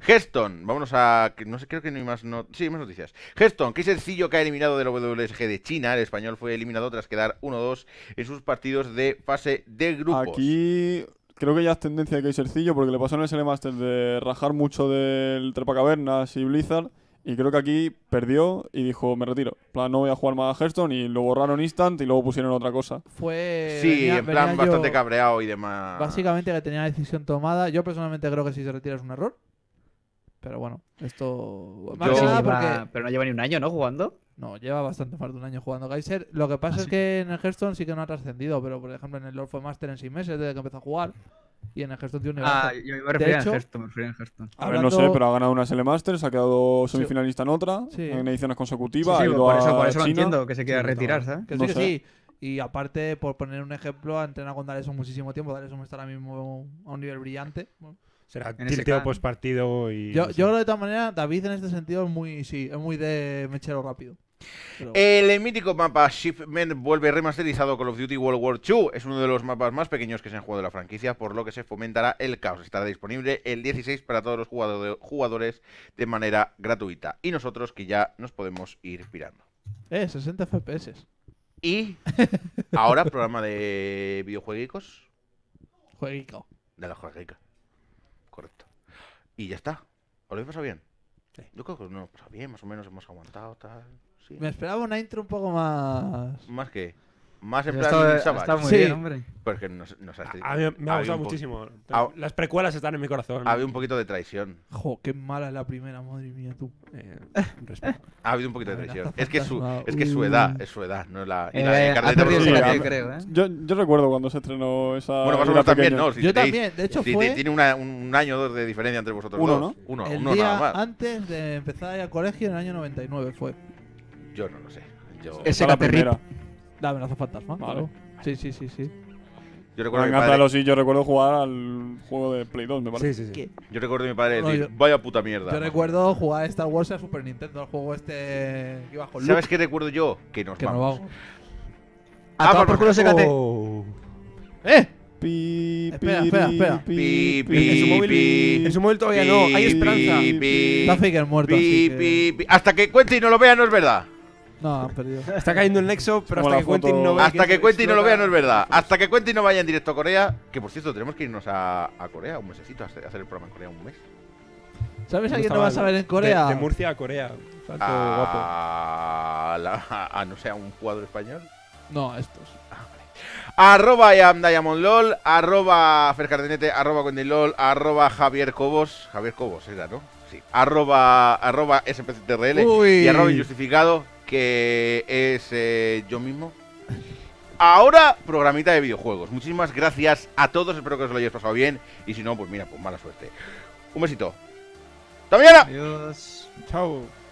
Geston, ¿eh? vámonos a. No sé, creo que no hay más, no... sí, más noticias. Geston, qué sencillo que ha eliminado del WSG de China. El español fue eliminado tras quedar 1-2 en sus partidos de fase de grupos. Aquí creo que ya es tendencia de sencillo porque le pasó en el SL Master de rajar mucho del Trepacavernas y Blizzard. Y creo que aquí perdió y dijo, me retiro. plan, no voy a jugar más a Hearthstone y lo borraron instant y luego pusieron otra cosa. Fue... Sí, en plan bastante cabreado y demás. Básicamente que tenía la decisión tomada. Yo personalmente creo que si se retira es un error. Pero bueno, esto... Pero no lleva ni un año, ¿no? Jugando. No, lleva bastante más de un año jugando Geyser. Lo que pasa es que en el Hearthstone sí que no ha trascendido, pero por ejemplo en el Lord fue Master en seis meses desde que empezó a jugar. Y en el Hearthstone tiene un ah, nivel. Ah, yo me refería a Hearthstone, A ver, no sé, pero ha ganado una SL Masters, ha quedado semifinalista en otra, en ediciones consecutivas. eso, entiendo, que se quiera retirar, Que sí, Y aparte, por poner un ejemplo, ha entrenado con Daleson muchísimo tiempo. Daleson está ahora mismo a un nivel brillante. Será tilteo post partido y. Yo, yo creo de todas maneras, David en este sentido es muy, sí, es muy de mechero rápido. El mítico mapa Shipment vuelve remasterizado Call of Duty World War 2 Es uno de los mapas más pequeños que se han jugado en la franquicia, por lo que se fomentará el caos. Estará disponible el 16 para todos los jugadores de manera gratuita. Y nosotros que ya nos podemos ir pirando. Eh, 60 FPS. Y ahora, programa de videojuegos. Jueguico. De la jueguica. Correcto. Y ya está. ¿Os lo he pasado bien? Sí. Yo creo que no lo bien, más o menos hemos aguantado, tal. Me esperaba una intro un poco más. ¿Más qué? Más en plan está, Está muy sí. bien, hombre. Porque nos, nos se A mí me ha gustado muchísimo. Ah. Las precuelas están en mi corazón. Ha habido un poquito de traición. Jo, qué mala es la primera, madre mía, tú. Eh, ha habido un poquito de traición. Es que, su, es su edad, es su edad, no la... Y la, eh, la creo, ¿eh? Yo, yo, recuerdo cuando se estrenó esa... Bueno, más también, ¿no? yo también, de hecho si fue... Tiene un año o dos de diferencia entre vosotros uno, dos. ¿no? Uno, el uno día nada más. antes de empezar a ir al colegio, en el año 99 fue. Yo no lo sé. Yo... Ese primera. La amenaza fantasma. Vale. Claro. Sí, sí, sí, sí. Yo recuerdo mi padre... sí, yo recuerdo jugar al juego de Play 2, me parece. Sí, sí, sí. Yo recuerdo a mi padre vaya puta mierda. Yo recuerdo jugar a Star Wars a Super Nintendo, al juego este que iba con ¿Sabes qué recuerdo yo? Que nos que A ah, por, culo ese oh. ¡Eh! Pi, espera, espera, espera. Pi, pi, en, su móvil, en todavía no, hay esperanza. Está Faker muerto. Así Hasta que cuente y no lo vea, no es verdad. No, perdido. Está cayendo el nexo, pero hasta que, Quentin no, hasta que, Quentin no lo vea no es verdad. Hasta que Quentin no vaya en directo a Corea, que por cierto tenemos que irnos a, Corea un mesecito a hacer el programa en Corea un mes. ¿Sabes a quién no vas a ver en Corea? De, Murcia a Corea. a... no sea un jugador español. No, a estos. Ah, arroba diamondlol, arroba fercardenete, arroba condilol, arroba Javier Cobos. Javier Cobos era, ¿no? Sí. Arroba, y arroba injustificado que es eh, yo mismo. Ahora, programita de videojuegos. Muchísimas gracias a todos, espero que os lo hayáis pasado bien. Y si no, pues mira, pues mala suerte. Un besito. Adiós. Chao.